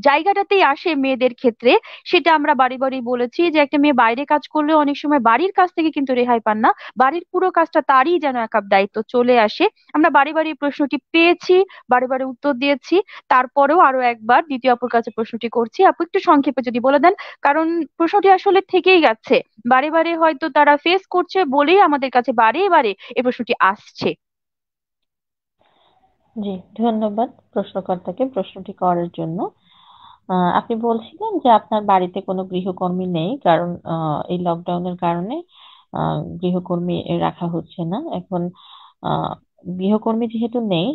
জায়গাটাতেই আসে মেয়েদের ক্ষেত্রে সেটা আমরা বাড়ি বাড়ি বলেছি যে একটা মেয়ে বাইরে কাজ করলে অনেক সময় বাড়ির কাজ থেকে কিন্তু রেহাই পান না বাড়ির পুরো কাজটা তারই যেন এক দায়িত্ব চলে আসে আমরা বাড়ি বাড়ি প্রশ্নটি পেয়েছি বারে বারে উত্তর দিয়েছি তারপরেও আরো একবার দ্বিতীয় অপর কাছে প্রশ্নটি করছি আপু একটু সংক্ষেপে যদি বলে দেন কারণ প্রশ্নটি আসলে থেকেই যাচ্ছে বারে বারে হয়তো তারা ফেস করছে বলেই আমাদের কাছে বারে বারে এই প্রশ্নটি প্রশ্নটি আসছে জি ধন্যবাদ প্রশ্নকর্তাকে প্রশ্নটি করার জন্য আপনি বলছিলেন যে আপনার বাড়িতে কোনো গৃহকর্মী নেই কারণ এই লকডাউনের কারণে গৃহকর্মী রাখা হচ্ছে না এখন গৃহকর্মী যেহেতু নেই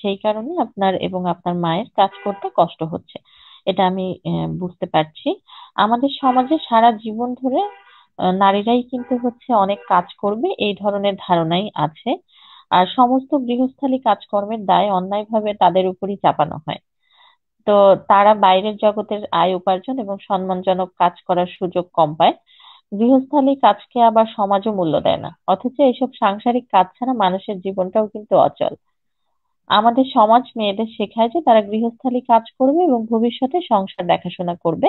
সেই কারণে আপনার এবং আপনার মায়ের কাজ করতে কষ্ট হচ্ছে এটা আমি বুঝতে পারছি আমাদের সমাজে সারা জীবন ধরে নারীরাই কিন্তু হচ্ছে অনেক কাজ করবে এই ধরনের ধারণাই আছে আর সমস্ত গৃহস্থালী কাজকর্মের দায় অন্যায়ভাবে তাদের উপরই চাপানো হয় তো তারা বাইরের জগতের আয় উপার্জন এবং সম্মানজনক কাজ করার সুযোগ কম পায় গৃহস্থালী কাজকে আবার সমাজও মূল্য দেয় না অথচ এইসব সাংসারিক কাজ ছাড়া মানুষের জীবনটাও কিন্তু অচল আমাদের সমাজ মেয়েদের শেখায় যে তারা গৃহস্থালী কাজ করবে এবং ভবিষ্যতে সংসার দেখাশোনা করবে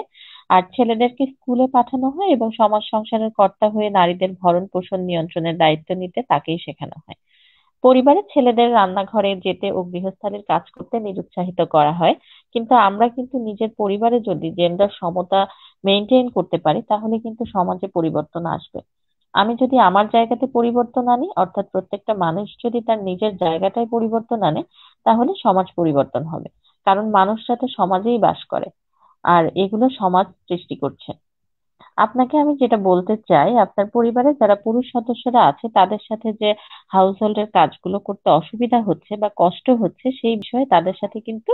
আর ছেলেদেরকে স্কুলে পাঠানো হয় এবং সমাজ সংসারের কর্তা হয়ে নারীদের ভরণ পোষণ নিয়ন্ত্রণের দায়িত্ব নিতে তাকেই শেখানো হয় পরিবারে ছেলেদের রান্নাঘরে যেতে ও গৃহস্থালির কাজ করতে নিরুৎসাহিত করা হয় কিন্তু আমরা কিন্তু নিজের পরিবারে যদি জেন্ডার সমতা মেনটেন করতে পারি তাহলে কিন্তু সমাজে পরিবর্তন আসবে আমি যদি আমার জায়গাতে পরিবর্তন আনি অর্থাৎ প্রত্যেকটা মানুষ যদি তার নিজের জায়গাটায় পরিবর্তন আনে তাহলে সমাজ পরিবর্তন হবে কারণ মানুষরা তো সমাজেই বাস করে আর এগুলো সমাজ সৃষ্টি করছে আপনাকে আমি যেটা বলতে চাই আপনার পরিবারে যারা পুরুষ সদস্যরা আছে তাদের সাথে যে হোল্ডের কাজগুলো করতে অসুবিধা হচ্ছে বা কষ্ট হচ্ছে সেই বিষয়ে তাদের সাথে কিন্তু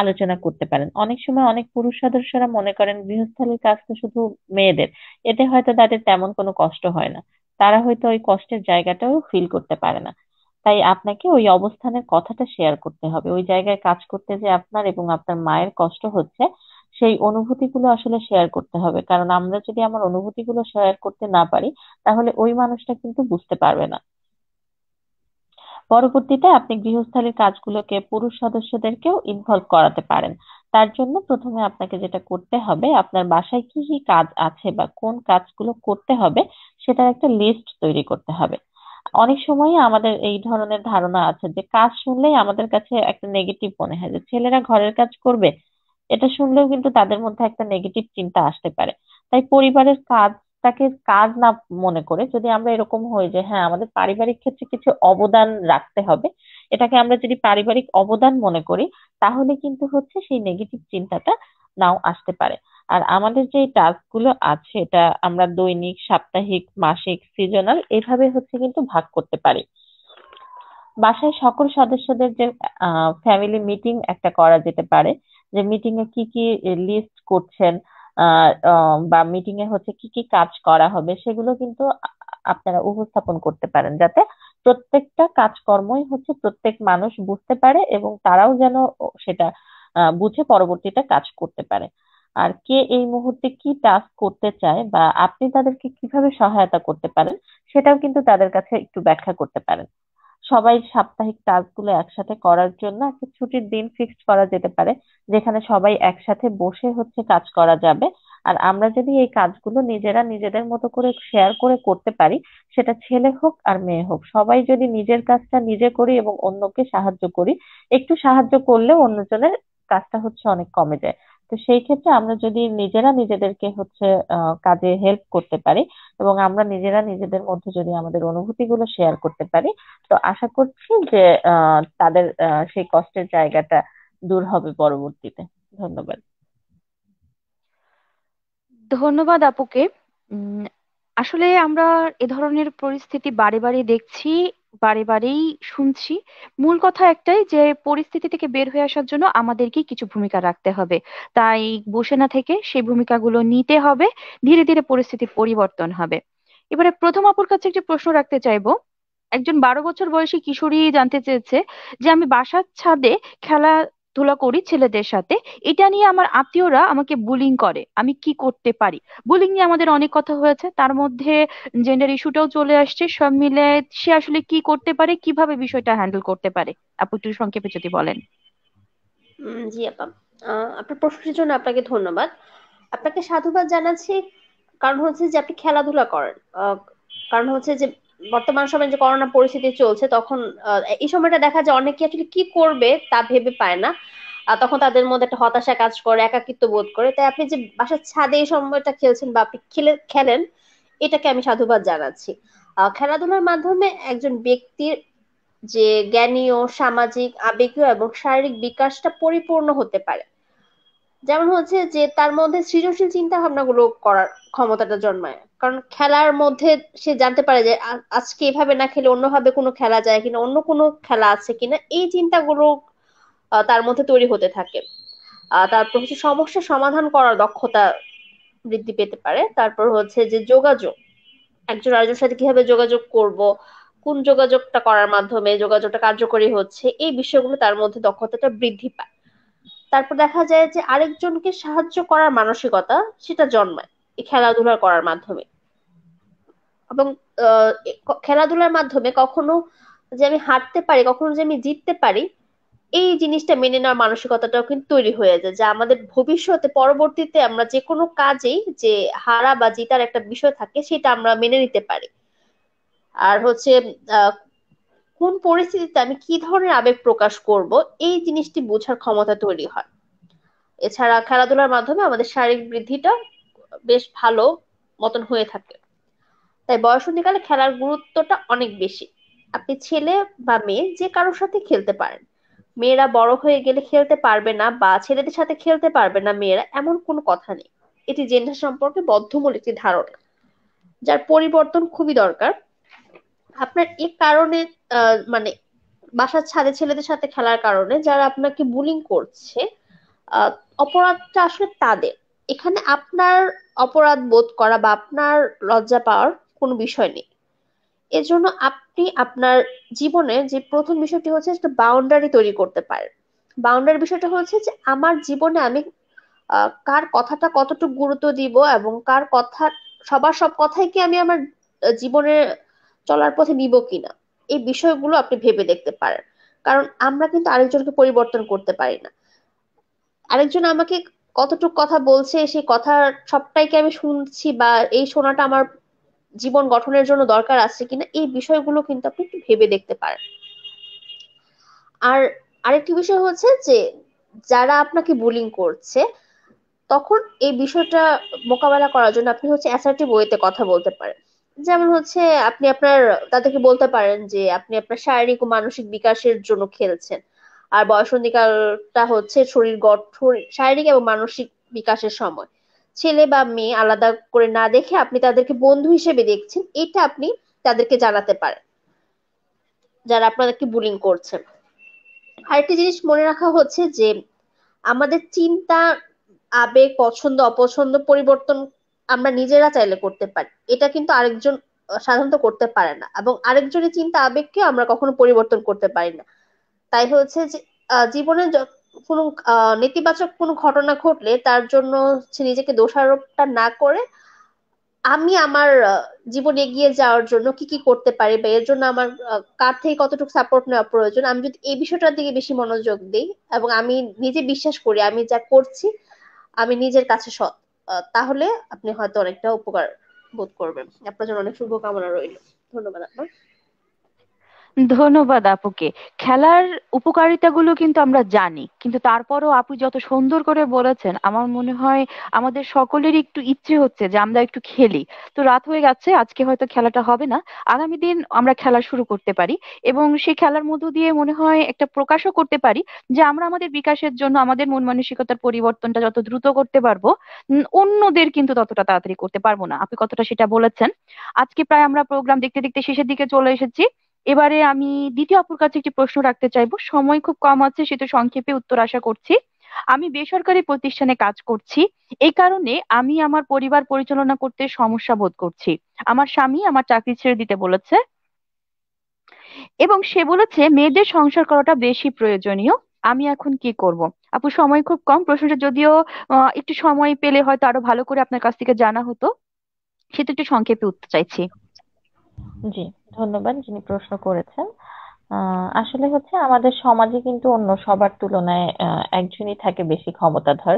আলোচনা করতে পারেন অনেক সময় অনেক পুরুষ সদস্যরা মনে করেন গৃহস্থালির কাজ তো শুধু মেয়েদের এতে হয়তো তাদের তেমন কোনো কষ্ট হয় না তারা হয়তো ওই কষ্টের জায়গাটাও ফিল করতে পারে না তাই আপনাকে ওই অবস্থানের কথাটা শেয়ার করতে হবে ওই জায়গায় কাজ করতে যে আপনার এবং আপনার মায়ের কষ্ট হচ্ছে সেই অনুভূতিগুলো আসলে শেয়ার করতে হবে কারণ আমরা যদি আমার অনুভূতিগুলো শেয়ার করতে না পারি তাহলে ওই মানুষটা কিন্তু বুঝতে পারবে না পরবর্তীতে আপনি গৃহস্থালির কাজগুলোকে পুরুষ সদস্যদেরকেও ইনভলভ করাতে পারেন তার জন্য প্রথমে আপনাকে যেটা করতে হবে আপনার বাসায় কি কি কাজ আছে বা কোন কাজগুলো করতে হবে সেটার একটা লিস্ট তৈরি করতে হবে অনেক সময় আমাদের এই ধরনের ধারণা আছে যে কাজ শুনলেই আমাদের কাছে একটা নেগেটিভ মনে হয় যে ছেলেরা ঘরের কাজ করবে এটা শুনলেও কিন্তু তাদের মধ্যে একটা নেগেটিভ চিন্তা আসতে পারে তাই পরিবারের কাজটাকে কাজ না মনে করে যদি আমরা এরকম হই যে হ্যাঁ আমাদের পারিবারিক ক্ষেত্রে কিছু অবদান রাখতে হবে এটাকে আমরা যদি পারিবারিক অবদান মনে করি তাহলে কিন্তু হচ্ছে সেই নেগেটিভ চিন্তাটা নাও আসতে পারে আর আমাদের যে টাস্কগুলো আছে এটা আমরা দৈনিক সাপ্তাহিক মাসিক সিজনাল এভাবে হচ্ছে কিন্তু ভাগ করতে পারি বাসায় সকল সদস্যদের যে ফ্যামিলি মিটিং একটা করা যেতে পারে যে মিটিং এ কি কি লিস্ট করছেন বা মিটিং এ হচ্ছে কি কি কাজ করা হবে সেগুলো কিন্তু আপনারা উপস্থাপন করতে পারেন যাতে প্রত্যেকটা কাজকর্মই হচ্ছে প্রত্যেক মানুষ বুঝতে পারে এবং তারাও যেন সেটা বুঝে পরবর্তীতে কাজ করতে পারে আর কে এই মুহূর্তে কি টাস্ক করতে চায় বা আপনি তাদেরকে কিভাবে সহায়তা করতে পারেন সেটাও কিন্তু তাদের কাছে একটু ব্যাখ্যা করতে পারেন সবাই সাপ্তাহিক টাস্কগুলো একসাথে করার জন্য একটা ছুটির দিন ফিক্সড করা যেতে পারে যেখানে সবাই একসাথে বসে হচ্ছে কাজ করা যাবে আর আমরা যদি এই কাজগুলো নিজেরা নিজেদের মতো করে শেয়ার করে করতে পারি সেটা ছেলে হোক আর মেয়ে হোক সবাই যদি নিজের কাজটা নিজে করি এবং অন্যকে সাহায্য করি একটু সাহায্য করলে অন্যজনের কাজটা হচ্ছে অনেক কমে যায় তো সেই ক্ষেত্রে আমরা যদি নিজেরা নিজেদেরকে হচ্ছে কাজে হেল্প করতে পারি এবং আমরা নিজেরা নিজেদের মধ্যে যদি আমাদের অনুভূতিগুলো শেয়ার করতে পারি তো আশা করছি যে তাদের সেই কষ্টের জায়গাটা দূর হবে পরবর্তীতে ধন্যবাদ ধন্যবাদ আপুকে আসলে আমরা এ ধরনের পরিস্থিতি বারে বারে দেখছি বারে বারেই শুনছি মূল কথা একটাই যে পরিস্থিতি থেকে বের হয়ে আসার জন্য আমাদেরকে কিছু ভূমিকা রাখতে হবে তাই বসে না থেকে সেই ভূমিকাগুলো নিতে হবে ধীরে ধীরে পরিস্থিতির পরিবর্তন হবে এবারে প্রথম অপর কাছে একটি প্রশ্ন রাখতে চাইবো একজন বারো বছর বয়সী কিশোরী জানতে চেয়েছে যে আমি বাসার ছাদে খেলা তুলা করি ছেলেদের সাথে এটা নিয়ে আমার আত্মীয়রা আমাকে বুলিং করে আমি কি করতে পারি বুলিং নিয়ে আমাদের অনেক কথা হয়েছে তার মধ্যে জেন্ডার ইস্যুটাও চলে আসছে সব মিলে সে আসলে কি করতে পারে কিভাবে বিষয়টা হ্যান্ডেল করতে পারে আপু একটু সংক্ষেপে যদি বলেন জি আপা আপনার প্রশ্নের জন্য আপনাকে ধন্যবাদ আপনাকে সাধুবাদ জানাচ্ছি কারণ হচ্ছে যে আপনি খেলাধুলা করেন কারণ হচ্ছে যে বর্তমান সময়ে যে করোনা পরিস্থিতি চলছে তখন এই সময়টা দেখা যায় অনেকে আসলে কি করবে তা ভেবে পায় না তখন তাদের মধ্যে একটা হতাশা কাজ করে একাকিত্ব বোধ করে তাই আপনি যে বাসার ছাদে এই সময়টা খেলছেন বা আপনি খেলে খেলেন এটাকে আমি সাধুবাদ জানাচ্ছি খেলাধুলার মাধ্যমে একজন ব্যক্তির যে জ্ঞানীয় সামাজিক আবেগীয় এবং শারীরিক বিকাশটা পরিপূর্ণ হতে পারে যেমন হচ্ছে যে তার মধ্যে সৃজনশীল চিন্তা ভাবনা গুলো করার ক্ষমতাটা জন্মায় কারণ খেলার মধ্যে সে জানতে পারে যে আজকে এভাবে না খেলে অন্যভাবে কোনো খেলা যায় কিনা অন্য কোনো খেলা আছে কিনা এই চিন্তাগুলো তার মধ্যে তৈরি হতে থাকে তারপর হচ্ছে সমস্যা সমাধান করার দক্ষতা বৃদ্ধি পেতে পারে তারপর হচ্ছে যে যোগাযোগ একজন আরেকজনের সাথে কিভাবে যোগাযোগ করব কোন যোগাযোগটা করার মাধ্যমে যোগাযোগটা কার্যকরী হচ্ছে এই বিষয়গুলো তার মধ্যে দক্ষতাটা বৃদ্ধি পায় তারপর দেখা যায় যে আরেকজনকে সাহায্য করার মানসিকতা সেটা জন্মায় এই খেলাধুলা করার মাধ্যমে এবং খেলাধুলার মাধ্যমে কখনো যে আমি হারতে পারি কখনো যে আমি জিততে পারি এই জিনিসটা মেনে নেওয়ার মানসিকতাটাও কিন্তু তৈরি হয়ে যায় যে আমাদের ভবিষ্যতে পরবর্তীতে আমরা যে কোনো কাজেই যে হারা বা জিতার একটা বিষয় থাকে সেটা আমরা মেনে নিতে পারি আর হচ্ছে আহ কোন পরিস্থিতিতে আমি কি ধরনের আবেগ প্রকাশ করব এই জিনিসটি বোঝার ক্ষমতা তৈরি হয় এছাড়া খেলাধুলার মাধ্যমে আমাদের শারীরিক বৃদ্ধিটা বেশ ভালো মতন হয়ে থাকে তাই বয়সন্ধিকালে খেলার গুরুত্বটা অনেক বেশি আপনি ছেলে বা মেয়ে যে কারোর সাথে খেলতে পারেন মেয়েরা বড় হয়ে গেলে খেলতে পারবে না বা ছেলেদের সাথে খেলতে পারবে না মেয়েরা এমন কোনো কথা নেই এটি জেন্ডার সম্পর্কে বদ্ধমূল একটি ধারণা যার পরিবর্তন খুবই দরকার আপনার এই কারণে মানে বাসার ছাদে ছেলেদের সাথে খেলার কারণে যারা আপনাকে বুলিং করছে অপরাধটা আসলে তাদের এখানে আপনার অপরাধ বোধ করা বা আপনার লজ্জা পাওয়ার কোনো বিষয় নেই এজন্য আপনি আপনার জীবনে যে প্রথম বিষয়টি হচ্ছে একটা বাউন্ডারি তৈরি করতে পারেন বাউন্ডারি বিষয়টা হচ্ছে যে আমার জীবনে আমি কার কথাটা কতটুকু গুরুত্ব দিব এবং কার কথা সবার সব কথাই কি আমি আমার জীবনে চলার পথে নিব কিনা এই বিষয়গুলো আপনি ভেবে দেখতে পারেন কারণ আমরা কিন্তু আরেকজনকে পরিবর্তন করতে পারি না আরেকজন আমাকে কতটুক কথা বলছে সেই কথার সবটাই কি আমি শুনছি বা এই শোনাটা আমার জীবন গঠনের জন্য দরকার আছে কিনা এই বিষয়গুলো কিন্তু আপনি একটু ভেবে দেখতে পারেন আর আরেকটি বিষয় হচ্ছে যে যারা আপনাকে বুলিং করছে তখন এই বিষয়টা মোকাবেলা করার জন্য আপনি হচ্ছে অ্যাসার্টিভ ওয়েতে কথা বলতে পারেন যেমন হচ্ছে আপনি আপনার তাদেরকে বলতে পারেন যে আপনি আপনার শারীরিক ও মানসিক বিকাশের জন্য খেলছেন আর বয়সন্ধিকালটা হচ্ছে শরীর গঠন শারীরিক এবং মানসিক বিকাশের সময় ছেলে বা মেয়ে আলাদা করে না দেখে আপনি তাদেরকে বন্ধু হিসেবে দেখছেন এটা আপনি তাদেরকে জানাতে পারেন যারা আপনাদেরকে বুলিং করছেন আরেকটি জিনিস মনে রাখা হচ্ছে যে আমাদের চিন্তা আবেগ পছন্দ অপছন্দ পরিবর্তন আমরা নিজেরা চাইলে করতে পারি এটা কিন্তু আরেকজন সাধারণত করতে পারে না এবং আরেকজনের চিন্তা আবেগকে আমরা কখনো পরিবর্তন করতে পারি না তাই হচ্ছে যে জীবনে কোনো নেতিবাচক কোনো ঘটনা ঘটলে তার জন্য নিজেকে দোষারোপটা না করে আমি আমার জীবনে এগিয়ে যাওয়ার জন্য কি কি করতে পারি বা এর জন্য আমার কার থেকে কতটুকু সাপোর্ট নেওয়া প্রয়োজন আমি যদি এই বিষয়টার দিকে বেশি মনোযোগ দিই এবং আমি নিজে বিশ্বাস করি আমি যা করছি আমি নিজের কাছে সৎ তাহলে আপনি হয়তো অনেকটা উপকার বোধ করবেন আপনার জন্য অনেক শুভকামনা রইল ধন্যবাদ আপনার ধন্যবাদ আপুকে খেলার উপকারিতাগুলো কিন্তু আমরা জানি কিন্তু তারপরও আপু যত সুন্দর করে বলেছেন আমার মনে হয় আমাদের সকলেরই একটু ইচ্ছে হচ্ছে যে আমরা একটু খেলি তো রাত হয়ে গেছে আজকে হয়তো খেলাটা হবে না আগামী দিন আমরা খেলা শুরু করতে পারি এবং সেই খেলার মধ্য দিয়ে মনে হয় একটা প্রকাশও করতে পারি যে আমরা আমাদের বিকাশের জন্য আমাদের মন মানসিকতার পরিবর্তনটা যত দ্রুত করতে পারবো অন্যদের কিন্তু ততটা তাড়াতাড়ি করতে পারবো না আপনি কতটা সেটা বলেছেন আজকে প্রায় আমরা প্রোগ্রাম দেখতে দেখতে শেষের দিকে চলে এসেছি এবারে আমি দ্বিতীয় অপর কাছে একটি প্রশ্ন রাখতে চাইবো সময় খুব কম আছে সে তো সংক্ষেপে উত্তর আশা করছি আমি বেসরকারি প্রতিষ্ঠানে কাজ করছি এই কারণে আমি আমার পরিবার পরিচালনা করতে সমস্যা বোধ করছি আমার স্বামী আমার চাকরি ছেড়ে দিতে বলেছে এবং সে বলেছে মেয়েদের সংসার করাটা বেশি প্রয়োজনীয় আমি এখন কি করব আপু সময় খুব কম প্রশ্নটা যদিও একটু সময় পেলে হয়তো আরো ভালো করে আপনার কাছ থেকে জানা হতো সেটা একটু সংক্ষেপে উত্তর চাইছি জি ধন্যবাদ যিনি প্রশ্ন করেছেন আসলে হচ্ছে আমাদের সমাজে কিন্তু অন্য সবার তুলনায় একজনই থাকে বেশি ক্ষমতাধর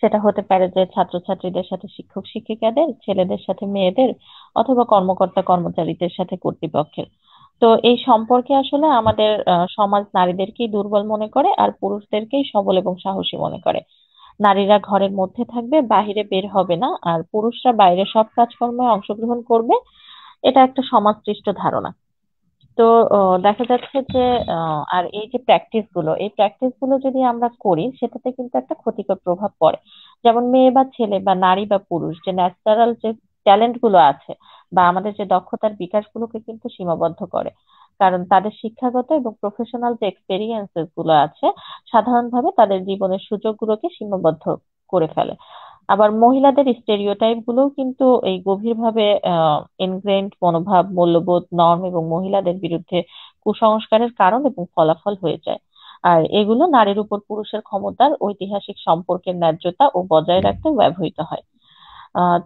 সেটা হতে পারে যে ছাত্রছাত্রীদের সাথে শিক্ষক শিক্ষিকাদের ছেলেদের সাথে মেয়েদের অথবা কর্মকর্তা কর্মচারীদের সাথে কর্তৃপক্ষের তো এই সম্পর্কে আসলে আমাদের সমাজ নারীদেরকেই দুর্বল মনে করে আর পুরুষদেরকেই সবল এবং সাহসী মনে করে নারীরা ঘরের মধ্যে থাকবে বাহিরে বের হবে না আর পুরুষরা বাইরে সব কাজকর্মে অংশগ্রহণ করবে এটা একটা সমাজ ধারণা তো দেখা যাচ্ছে যে আর এই যে প্র্যাকটিস গুলো এই প্র্যাকটিস গুলো যদি আমরা করি সেটাতে কিন্তু একটা ক্ষতিকর প্রভাব পড়ে যেমন মেয়ে বা ছেলে বা নারী বা পুরুষ যে ন্যাচারাল যে ট্যালেন্ট গুলো আছে বা আমাদের যে দক্ষতার বিকাশগুলোকে কিন্তু সীমাবদ্ধ করে কারণ তাদের শিক্ষাগত এবং প্রফেশনাল যে এক্সপেরিয়েন্সেস গুলো আছে সাধারণভাবে তাদের জীবনের সুযোগগুলোকে সীমাবদ্ধ করে ফেলে আবার মহিলাদের স্টেরিওটাইপ গুলো কিন্তু এই গভীরভাবে ইনগ্রেন্ড মনোভাব মূল্যবোধ নর্ম এবং মহিলাদের বিরুদ্ধে কুসংস্কারের কারণ এবং ফলাফল হয়ে যায় আর এগুলো নারীর উপর পুরুষের ক্ষমতার ঐতিহাসিক সম্পর্কের ন্যায্যতা ও বজায় রাখতে ব্যবহৃত হয়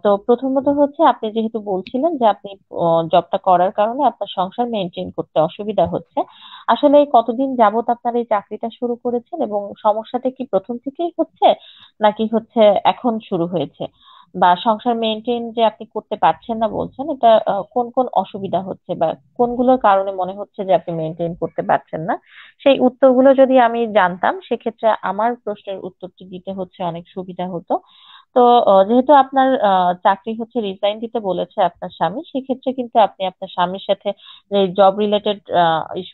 তো প্রথমত হচ্ছে আপনি যেহেতু বলছিলেন যে আপনি জবটা করার কারণে আপনার সংসার মেনটেন করতে অসুবিধা হচ্ছে আসলে কতদিন যাবত আপনার এই চাকরিটা শুরু করেছেন এবং সমস্যাটা কি প্রথম থেকেই হচ্ছে নাকি হচ্ছে এখন শুরু হয়েছে বা সংসার মেনটেন যে আপনি করতে পারছেন না বলছেন এটা কোন কোন অসুবিধা হচ্ছে বা কোনগুলোর কারণে মনে হচ্ছে যে আপনি মেনটেন করতে পারছেন না সেই উত্তরগুলো যদি আমি জানতাম সেক্ষেত্রে আমার প্রশ্নের উত্তরটি দিতে হচ্ছে অনেক সুবিধা হতো তো যেহেতু আপনার চাকরি হচ্ছে রিজাইন দিতে বলেছে আপনার স্বামী সেক্ষেত্রে কিন্তু আপনি আপনার স্বামীর সাথে জব রিলেটেড ইস্যু